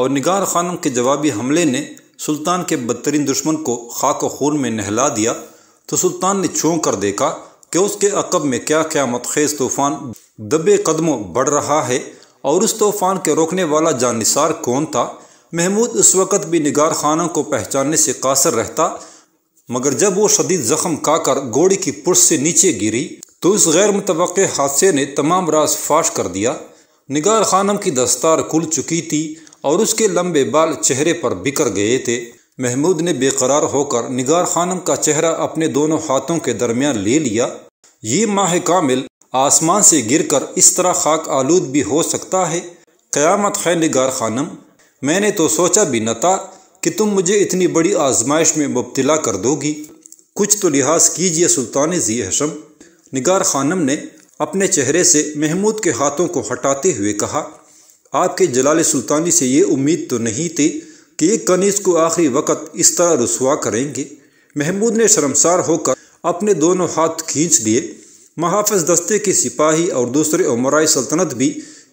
और निगार खानम के जवाबी हमले ने सुल्तान के बदतरीन दुश्मन को खाक खून में नहला दिया तो सुल्तान ने छों कर देखा कि उसके अकब में क्या क्या मतखेज़ तूफ़ान दबे कदमों बढ़ रहा है और उस तूफ़ान के रोकने वाला जानसार कौन था महमूद उस वक़्त भी निगार खाना को पहचानने से कासर रहता मगर जब वो शदीद ज़ख्म खाकर घोड़ी की पुश से नीचे गिरी तो इस गैर मुतव हादसे ने तमाम राज फाश कर दिया निगार खानम की दस्तार खुल चुकी थी और उसके लंबे बाल चेहरे पर बिखर गए थे महमूद ने बेकरार होकर निगार खानम का चेहरा अपने दोनों हाथों के दरमियान ले लिया ये माह कामिल आसमान से गिरकर इस तरह खाक आलूद भी हो सकता है क़यामत है निगार खानम मैंने तो सोचा भी न था कि तुम मुझे इतनी बड़ी आजमाइश में मुबतला कर दोगी कुछ तो लिहाज कीजिए सुल्तान जी हशम निगार खानम ने अपने चेहरे से महमूद के हाथों को हटाते हुए कहा आपके जलाल सुल्तानी से ये उम्मीद तो नहीं थी कि ये कनीज को आखिरी वक्त इस तरह रसुआ करेंगे महमूद ने शर्मसार होकर अपने दोनों हाथ खींच लिए महाफज दस्ते के सिपाही और दूसरे उमराय सल्तनत भी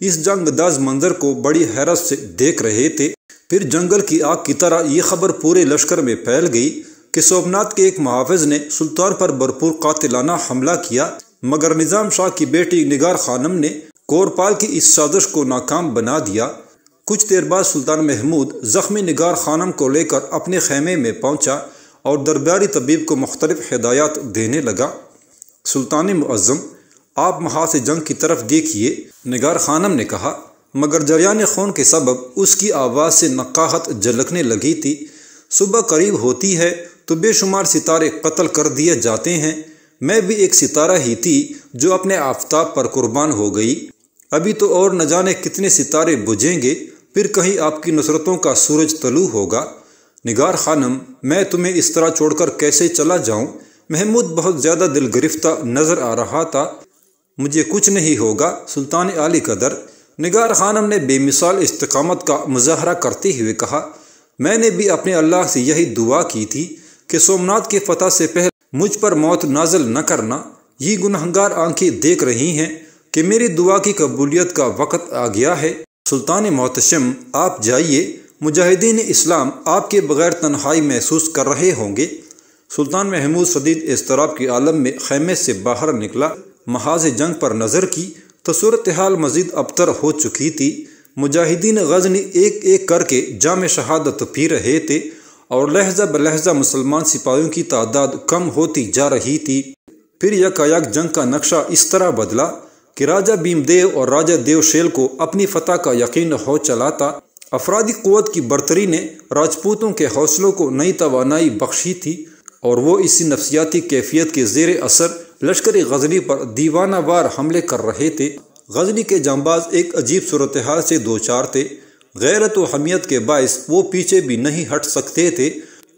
इस जंगदाज मंजर को बड़ी हैरत से देख रहे थे फिर जंगल की आग की तरह ये खबर पूरे लश्कर में फैल गई कि सोमनाथ के एक महाफज ने सुल्तान पर भरपूर कातिलाना हमला किया मगर निज़ाम शाह की बेटी निगार खानम ने कोरपाल की इस साजिश को नाकाम बना दिया कुछ देर बाद सुल्तान महमूद ज़ख्मी निगार खानम को लेकर अपने खैमे में पहुंचा और दरबारी तबीब को मुख्तलिफ हदायत देने लगा सुल्तान मुज़म आप महा से जंग की तरफ देखिए निगार खानम ने कहा मगर जरियान खून के सबब उसकी आवाज़ से नकाहत झलकने लगी थी सुबह करीब होती है तो बेशुमार सितारे कत्ल कर दिए जाते हैं मैं भी एक सितारा ही थी जो अपने आफ्ताब पर कुर्बान हो गई अभी तो और न जाने कितने सितारे बुझेंगे फिर कहीं आपकी नसरतों का सूरज तलू होगा निगार खानम मैं तुम्हें इस तरह छोड़कर कैसे चला जाऊं महमूद बहुत ज़्यादा दिल गिरफ्ता नज़र आ रहा था मुझे कुछ नहीं होगा सुल्तान अली कदर निगार खानम ने बेमिसाल इस्तकामत का मुजाहरा करते हुए कहा मैंने भी अपने अल्लाह से यही दुआ की थी कि सोमनाथ के फतह से पहले मुझ पर मौत नाजल न करना ये गुनहगार आंखें देख रही हैं कि मेरी दुआ की कबूलियत का वक्त आ गया है सुल्तान मोहतम आप जाइए मुजाहिदीन इस्लाम आपके बगैर तनहाई महसूस कर रहे होंगे सुल्तान महमूद सदीद इसतराब के आलम में खैमे से बाहर निकला महाज जंग पर नज़र की तो सूरत हाल मजीद अबतर हो चुकी थी मुजाहिदीन गजनी एक एक करके जाम शहादत पी रहे थे और लहजा बलहजा मुसलमान सिपाहियों की तादाद कम होती जा रही थी फिर यकायक जंग का नक्शा इस तरह बदला कि राजा भीमदेव और राजा देवशेल को अपनी फतह का यकीन हो चला था अफराधी कुत की बर्तरी ने राजपूतों के हौसलों को नई तोानाई बख्शी थी और वो इसी नफसियाती कैफियत के जेर असर लश्कर गजनी पर दीवाना बार हमले कर रहे थे गजनी के जामबाज एक अजीब सूरत हाल से दो चार थे गैरत व हमियत के बायस वो पीछे भी नहीं हट सकते थे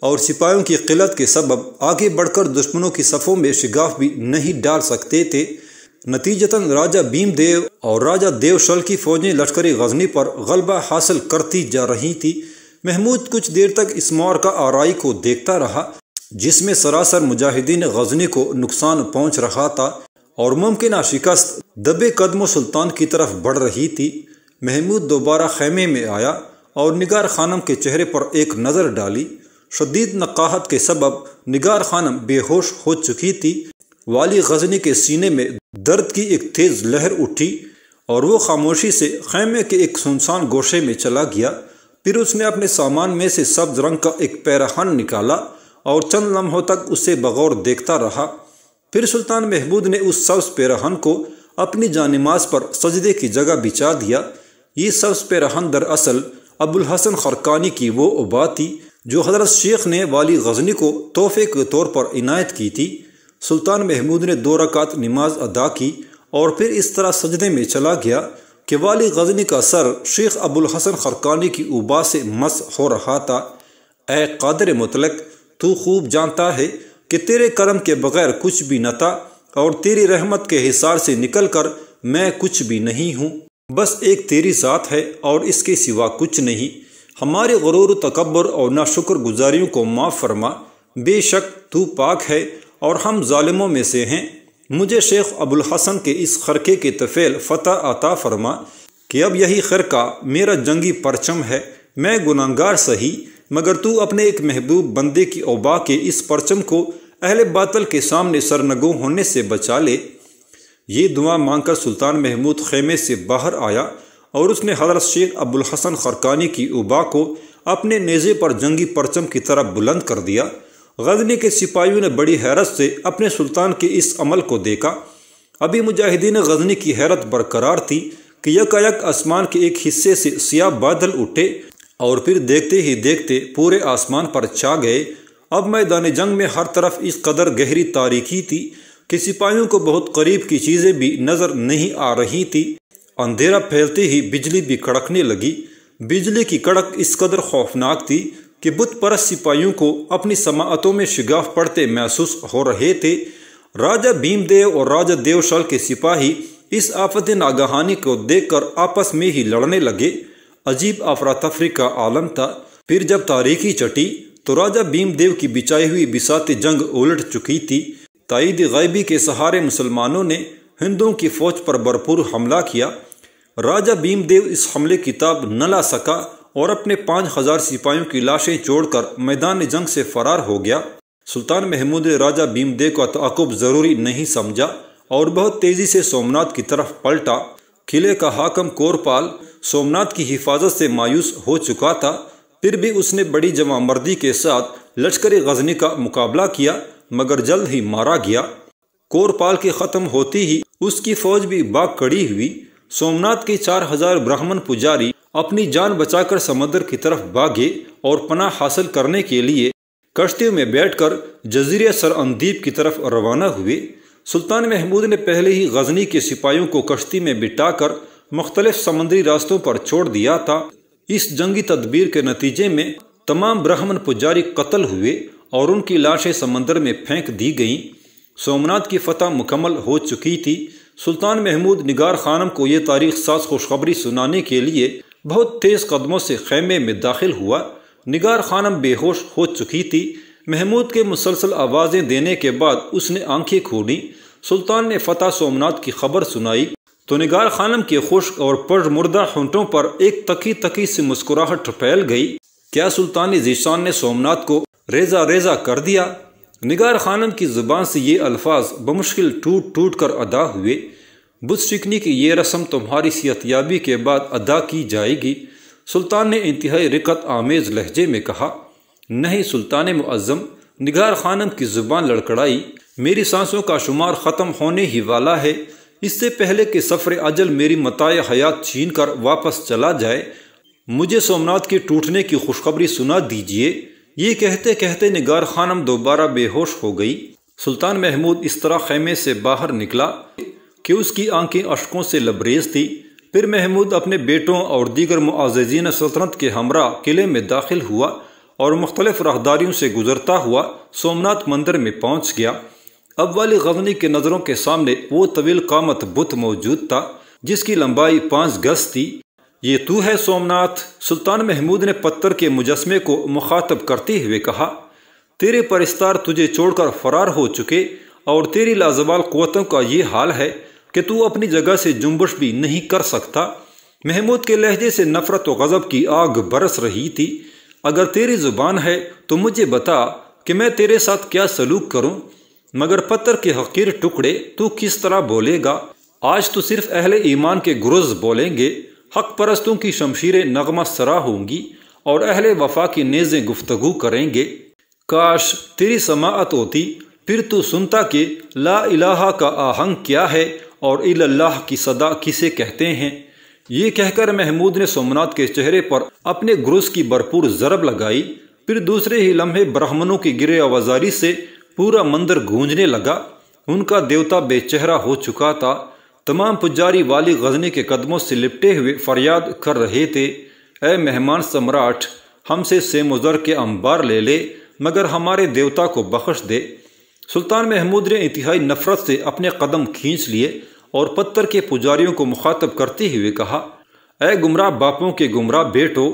और सिपाहियों की किल्लत के सबब आगे बढ़कर दुश्मनों की सफ़ों में शिगाफ भी नहीं डाल सकते थे नतीजतन राजा भीमदेव और राजा देवशल की फौजें लश्करी गजनी पर गलबा हासिल करती जा रही थी महमूद कुछ देर तक इसमार का आरई को देखता रहा जिसमें सरासर मुजाहिदीन गजनी को नुकसान पहुंच रहा था और मुमकिन शिकस्त दबे कदम सुल्तान की तरफ बढ़ रही थी महमूद दोबारा खैमे में आया और निगार खानम के चेहरे पर एक नज़र डाली शदीद नकाहत के सबब निगार खानम बेहोश हो चुकी थी वाली गजनी के सीने में दर्द की एक तेज लहर उठी और वो खामोशी से खैमे के एक सुनसान गोशे में चला गया फिर उसने अपने सामान में से सब्ज रंग का एक पैराहन निकाला और चंद लम्हों तक उसे बगौर देखता रहा फिर सुल्तान महमूद ने उस सब्ज पैराहन को अपनी जानमाज पर सजदे की जगह बिछा दिया ये सब्ज पैराहन दरअसल अबुल हसन खरकानी की वो उबा थी जो हजरत शेख ने वाली गजनी को तोहफे के तौर पर इनायत की थी सुल्तान महमूद ने दो रकात नमाज अदा की और फिर इस तरह सजदे में चला गया कि वाली गजनी का सर शेख अबुल हसन खरकानी की उबा से मस हो रहा था ए कादर मतलक तू खूब जानता है कि तेरे कर्म के बगैर कुछ भी न था और तेरी रहमत के हिसार से निकल कर मैं कुछ भी नहीं हूँ बस एक तेरी ज़ात है और इसके सिवा कुछ नहीं हमारे गरूर तकबर और शुक्र गुजारियों को माफ़ फरमा बेशक तू पाक है और हम ालमों में से हैं मुझे शेख अबुल हसन के इस खरके के तफ़ेल फ़तह अता फरमा कि अब यही खरका मेरा जंगी परचम है मैं गुनागार सही मगर तू अपने एक महबूब बंदे की ओबा के इस परचम को अहल बातल के सामने सरनगो होने से बचा ले ये दुआ मांगकर सुल्तान महमूद खेमे से बाहर आया और उसने हजरत शेख अबुल हसन खरकानी की उबा को अपने नेज़े पर जंगी परचम की तरफ बुलंद कर दिया गजनी के सिपाहियों ने बड़ी हैरत से अपने सुल्तान के इस अमल को देखा अभी मुजाहिदीन गजनी की हैरत बरकरार थी कि यकायक आसमान के एक हिस्से से सियाह बादल उठे और फिर देखते ही देखते पूरे आसमान पर छा गए अब मैदान जंग में हर तरफ इस कदर गहरी तारीखी थी कि सिपाहियों को बहुत करीब की चीज़ें भी नज़र नहीं आ रही थी अंधेरा फैलते ही बिजली भी कड़कने लगी बिजली की कड़क इस कदर खौफनाक थी कि बुत परस सिपाहियों को अपनी समातों में शिगाफ पड़ते महसूस हो रहे थे राजा भीमदेव और राजा देवशाल के सिपाही इस आफत नागहानी को देखकर आपस में ही लड़ने लगे अजीब अफरा तफरी का आलम था फिर जब तारीखी चटी तो राजा भीमदेव की बिछाई हुई बिसाती जंग उलट चुकी थी ताइद गैबी के सहारे मुसलमानों ने हिंदुओं की फौज पर भरपूर हमला किया राजा भीमदेव इस हमले की ताब न ला सका और अपने पाँच हजार सिपाहियों की लाशें छोड़कर मैदान जंग से फरार हो गया सुल्तान महमूद ने राजा भीमदे का तकब जरूरी नहीं समझा और बहुत तेजी से सोमनाथ की तरफ पलटा किले का हाकम कोरपाल सोमनाथ की हिफाजत से मायूस हो चुका था फिर भी उसने बड़ी जमामर्दी के साथ लश्कर गजनी का मुकाबला किया मगर जल्द ही मारा गया कोरपाल के ख़त्म होती ही उसकी फौज भी बाग खड़ी हुई सोमनाथ के चार हजार ब्राह्मण पुजारी अपनी जान बचाकर समंदर की तरफ भागे और पनाह हासिल करने के लिए कश्तियों में बैठकर सर अनदीप की तरफ रवाना हुए सुल्तान महमूद ने पहले ही गजनी के सिपाहियों को कश्ती में बिठाकर मुख्तलिफ समुद्री रास्तों पर छोड़ दिया था इस जंगी तदबीर के नतीजे में तमाम ब्राह्मण पुजारी कत्ल हुए और उनकी लाशें समंदर में फेंक दी गईं सोमनाथ की फतह मुकम्मल हो चुकी थी सुल्तान महमूद निगार खानम को ये तारीख साज खुशखबरी सुनाने के लिए बहुत तेज कदमों से खेमे में दाखिल हुआ निगार खानम बेहोश हो चुकी थी महमूद के मुसलसल आवाज़ें देने के बाद उसने आंखें खोली सुल्तान ने फतेह सोमनाथ की खबर सुनाई तो निगार खानम के खुश और पर मुर्दा होंठों पर एक तकी तकी से मुस्कुराहट फैल गई क्या सुल्तान जीशान ने सोमनाथ को रेजा रेजा कर दिया निगार खानम की ज़ुबान से ये अल्फाज बमुश्किल टूट टूट कर अदा हुए बुतशिकनी की ये रस्म तुम्हारी सेहतियाबी के बाद अदा की जाएगी सुल्तान ने इंतहाई रिकत आमेज लहजे में कहा नहीं सुल्तान मुआज़म निगार खानम की ज़ुबान लड़कड़ाई मेरी सांसों का शुमार ख़त्म होने ही वाला है इससे पहले कि सफ़र अजल मेरी मताय हयात छीन कर वापस चला जाए मुझे सोमनाथ के टूटने की खुशखबरी सुना दीजिए ये कहते कहते निगार खानम दोबारा बेहोश हो गई सुल्तान महमूद इस तरह खेमे से बाहर निकला कि उसकी आंखें अशकों से लबरेज थी फिर महमूद अपने बेटों और दीगर मुआजीन सल्तनत के हमरा किले में दाखिल हुआ और मुख्तलिफ राहदारियों से गुजरता हुआ सोमनाथ मंदिर में पहुंच गया अब वाली गजनी के नज़रों के सामने वो तवील कामत बुत मौजूद था जिसकी लंबाई पाँच गज थी ये तू है सोमनाथ सुल्तान महमूद ने पत्थर के मुजस्मे को मुखातब करते हुए कहा तेरे परिस्तार तुझे छोड़कर फरार हो चुके और तेरी लाजवाल कुतों का ये हाल है कि तू अपनी जगह से जुम्बश भी नहीं कर सकता महमूद के लहजे से नफरत व गज़ब की आग बरस रही थी अगर तेरी ज़ुबान है तो मुझे बता कि मैं तेरे साथ क्या सलूक करूं मगर पत्थर के हकीर टुकड़े तू किस तरह बोलेगा आज तो सिर्फ अहले ईमान के गुरज बोलेंगे हक परस्तों की शमशीरें नगमा सरा होंगी और अहले वफा की नेज़ें गुफ्तगु करेंगे काश तेरी समात होती फिर तू सुनता कि ला इलाहा का आहंग क्या है और इल्लाह की सदा किसे कहते हैं ये कहकर महमूद ने सोमनाथ के चेहरे पर अपने गुरुस की भरपूर ज़रब लगाई फिर दूसरे ही लम्हे ब्राह्मणों की गिरे आवाजारी से पूरा मंदिर गूंजने लगा उनका देवता बेचेहरा हो चुका था तमाम पुजारी वाली गजनी के कदमों से लिपटे हुए फरियाद कर रहे थे ए मेहमान सम्राट हमसे मुजर के अंबार ले ले मगर हमारे देवता को बख्श दे सुल्तान महमूद ने इंतहाई नफरत से अपने कदम खींच लिए और पत्थर के पुजारियों को मुखातब करते हुए कहा ए गुमराह बापों के गुमराह बेटो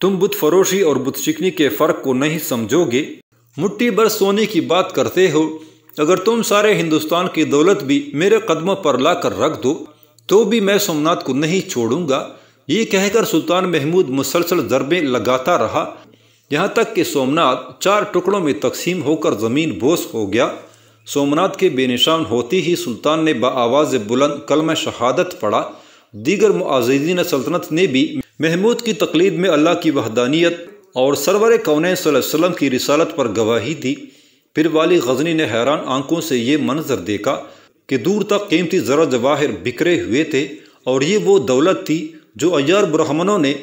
तुम बुत फरोशी और बुत शिकनी के फ़र्क को नहीं समझोगे मुट्ठी भर सोने की बात करते हो अगर तुम सारे हिंदुस्तान की दौलत भी मेरे कदमों पर ला कर रख दो तो भी मैं सोमनाथ को नहीं छोड़ूंगा ये कहकर सुल्तान महमूद मुसलसल जरबे लगाता रहा यहाँ तक कि सोमनाथ चार टुकड़ों में तकसीम होकर ज़मीन बोस हो गया सोमनाथ के बेनिशान होते ही सुल्तान ने बवाज़ बुलंद कलम शहादत पढ़ा दीगर मुआजीन सल्तनत ने भी महमूद की तकलीद में अल्लाह की वहदानियत और सरवर कौन वसम की रिसालत पर गवाही दी फिर वाली गजनी ने हैरान आंखों से ये मंजर देखा कि दूर तक कीमती ज़रा जवाहिर बिखरे हुए थे और ये वो दौलत थी जो अयर ब्राह्मणों ने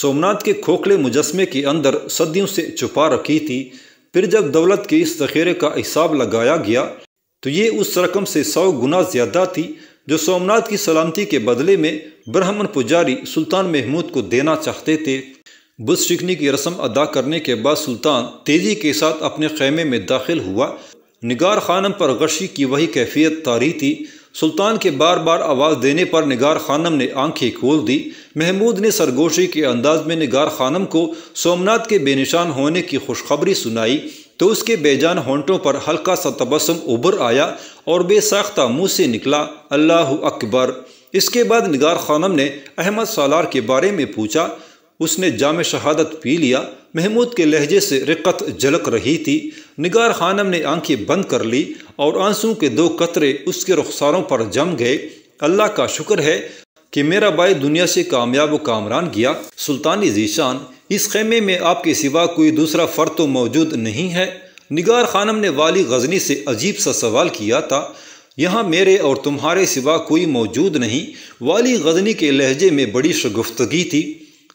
सोमनाथ के खोखले मुजस्मे के अंदर सदियों से छुपा रखी थी फिर जब दौलत के इस जखीरे का हिसाब लगाया गया तो ये उस रकम से सौ गुना ज़्यादा थी जो सोमनाथ की सलामती के बदले में ब्राह्मण पुजारी सुल्तान महमूद को देना चाहते थे बुध शिकनी की रस्म अदा करने के बाद सुल्तान तेज़ी के साथ अपने खैमे में दाखिल हुआ निगार खानम पर गशी की वही कैफियत तारी थी सुल्तान के बार बार आवाज़ देने पर निगार खानम ने आंखें खोल दी महमूद ने सरगोशी के अंदाज में निगार खानम को सोमनाथ के बेनिशान होने की खुशखबरी सुनाई तो उसके बेजान होंटों पर हल्का सा तबसम उभर आया और बेसाख्ता मुँह से निकला अल्लाह अकबर इसके बाद निगार खानम ने अहमद सालार के बारे में पूछा उसने जाम शहादत पी लिया महमूद के लहजे से रिक्क़त झलक रही थी निगार खानम ने आंखें बंद कर ली और आंसू के दो कतरे उसके रुखसारों पर जम गए अल्लाह का शुक्र है कि मेरा भाई दुनिया से कामयाब व कामरान गया सुल्तानी जीशान इस खेमे में आपके सिवा कोई दूसरा फ़र्द तो मौजूद नहीं है निगार खानम ने वाली गजनी से अजीब सा सवाल किया था यहाँ मेरे और तुम्हारे सिवा कोई मौजूद नहीं वाली गजनी के लहजे में बड़ी शगुफ्तगी थी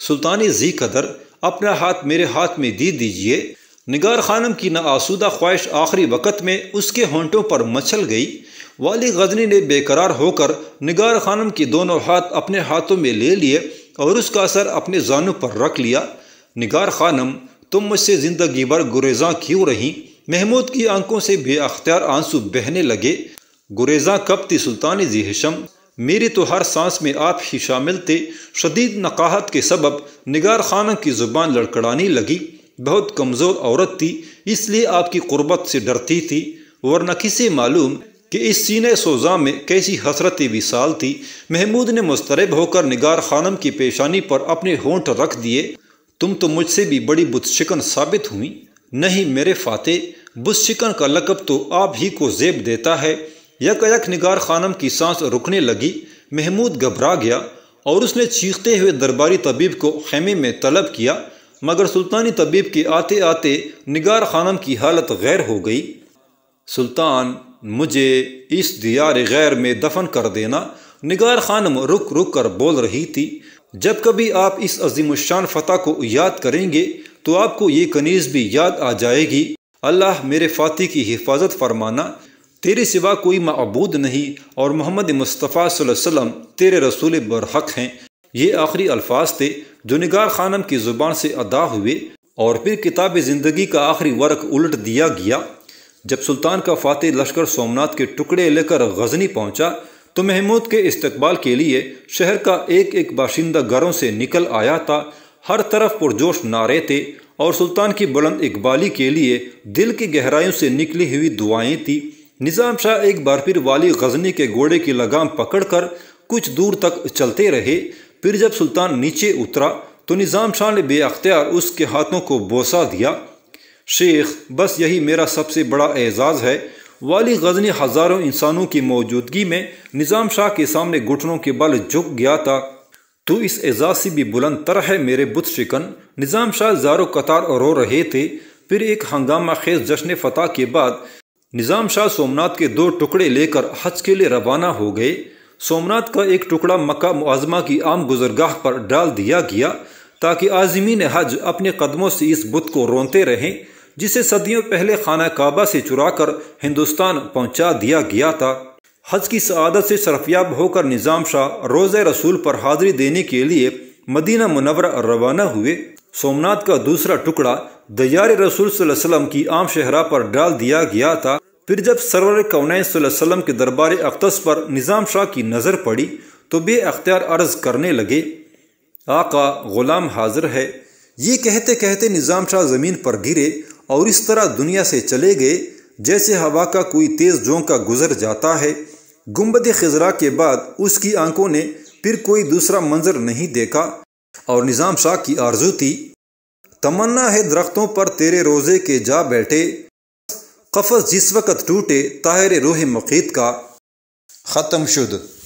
सुल्तानी जी कदर अपना हाथ मेरे हाथ में दे दीजिए निगार खानम की नाआसूदा ख्वाहिश आखिरी वक़्त में उसके होंटों पर मचल गई वाली गजनी ने बेकरार होकर निगार खानम के दोनों हाथ अपने हाथों में ले लिए और उसका असर अपने जानों पर रख लिया निगार खानम तुम मुझसे ज़िंदगी भर गुरेजा क्यों रहीं महमूद की आंखों से बेअख्तियार आंसू बहने लगे गुरेजा कब थी सुल्तान जी हिशम मेरी तो हर सांस में आप ही शामिल थे शदीद नकाहत के सबब निगार खाना की ज़ुबान लड़कड़ाने लगी बहुत कमज़ोर औरत थी इसलिए आपकी कुर्बत से डरती थी वरना किसे मालूम कि इस सीने सोजा में कैसी हसरत विशाल थी महमूद ने मुस्तरब होकर निगार खानम की पेशानी पर अपने होंठ रख दिए तुम तो मुझसे भी बड़ी बुतशिकन साबित हुई नहीं मेरे फाते बुतशिकन का लकब तो आप ही को जेब देता है यकयक निगार खानम की सांस रुकने लगी महमूद घबरा गया और उसने चीखते हुए दरबारी तबीब को खेमे में तलब किया मगर सुल्तानी तबीब के आते आते निगार खानम की हालत गैर हो गई सुल्तान मुझे इस दियार गैर में दफन कर देना निगार खानम रुक रुक कर बोल रही थी जब कभी आप इस अजीमशान फ़तह को याद करेंगे तो आपको ये कनीज़ भी याद आ जाएगी अल्लाह मेरे फ़ाति की हिफाजत फरमाना तेरे सिवा कोई मबूद नहीं और मोहम्मद मुस्तफ़ा सल्लम तेरे रसूल बरहक हैं ये आखिरी अल्फाज थे जो निगार खानम की ज़ुबान से अदा हुए और फिर किताब ज़िंदगी का आखिरी वर्क उलट दिया गया जब सुल्तान का फ़ातह लश्कर सोमनाथ के टुकड़े लेकर गजनी पहुंचा तो महमूद के इस्तकबाल के लिए शहर का एक एक बाशिंदा घरों से निकल आया था हर तरफ पुरजोश नारे थे और सुल्तान की बुलंद इकबाली के लिए दिल की गहराइयों से निकली हुई दुआएँ थीं निज़ाम शाह एक बार फिर वाली गजनी के घोड़े की लगाम पकड़कर कुछ दूर तक चलते रहे फिर जब सुल्तान नीचे उतरा तो निज़ाम शाह ने बेअख्तियार उसके हाथों को बोसा दिया शेख बस यही मेरा सबसे बड़ा एजाज़ है वाली गजनी हज़ारों इंसानों की मौजूदगी में निज़ाम शाह के सामने घुटनों के बल झुक गया था तो इस एजाज से भी बुलंद तर है मेरे बुत शिकन निज़ाम शाह जारो कतार रो रहे थे फिर एक हंगामा खेज जश्न फतह के बाद निज़ाम शाह सोमनाथ के दो टुकड़े लेकर हज के लिए रवाना हो गए सोमनाथ का एक टुकड़ा मक्का मुआजमा की आम गुजरगाह पर डाल दिया गया ताकि आजमीन हज अपने कदमों से इस बुत को रोनते रहें जिसे सदियों पहले खाना काबा से चुरा कर हिंदुस्तान पहुंचा दिया गया था हज की सआदत से शरफ़ियाब होकर निज़ाम शाह रोज़ रसूल पर हाजिरी देने के लिए मदीना मुनवरा रवाना हुए सोमनाथ का दूसरा टुकड़ा दयार रसूल सल्लम की आम शहरा पर डाल दिया गया था फिर जब सरवर कौनसम के दरबार अख्तस पर निज़ाम शाह की नज़र पड़ी तो बे अख्तियार अर्ज करने लगे आका ग़ुलाम हाजिर है ये कहते कहते निज़ाम शाह ज़मीन पर गिरे और इस तरह दुनिया से चले गए जैसे हवा का कोई तेज़ का गुजर जाता है गुम्बद खजरा के बाद उसकी आंखों ने फिर कोई दूसरा मंजर नहीं देखा और निज़ाम शाह की आरजू थी तमन्ना है दरख्तों पर तेरे रोज़े के जा बैठे कफस जिस वक़्त टूटे ताहिर रूह मकीद का ख़त्म शुद्ध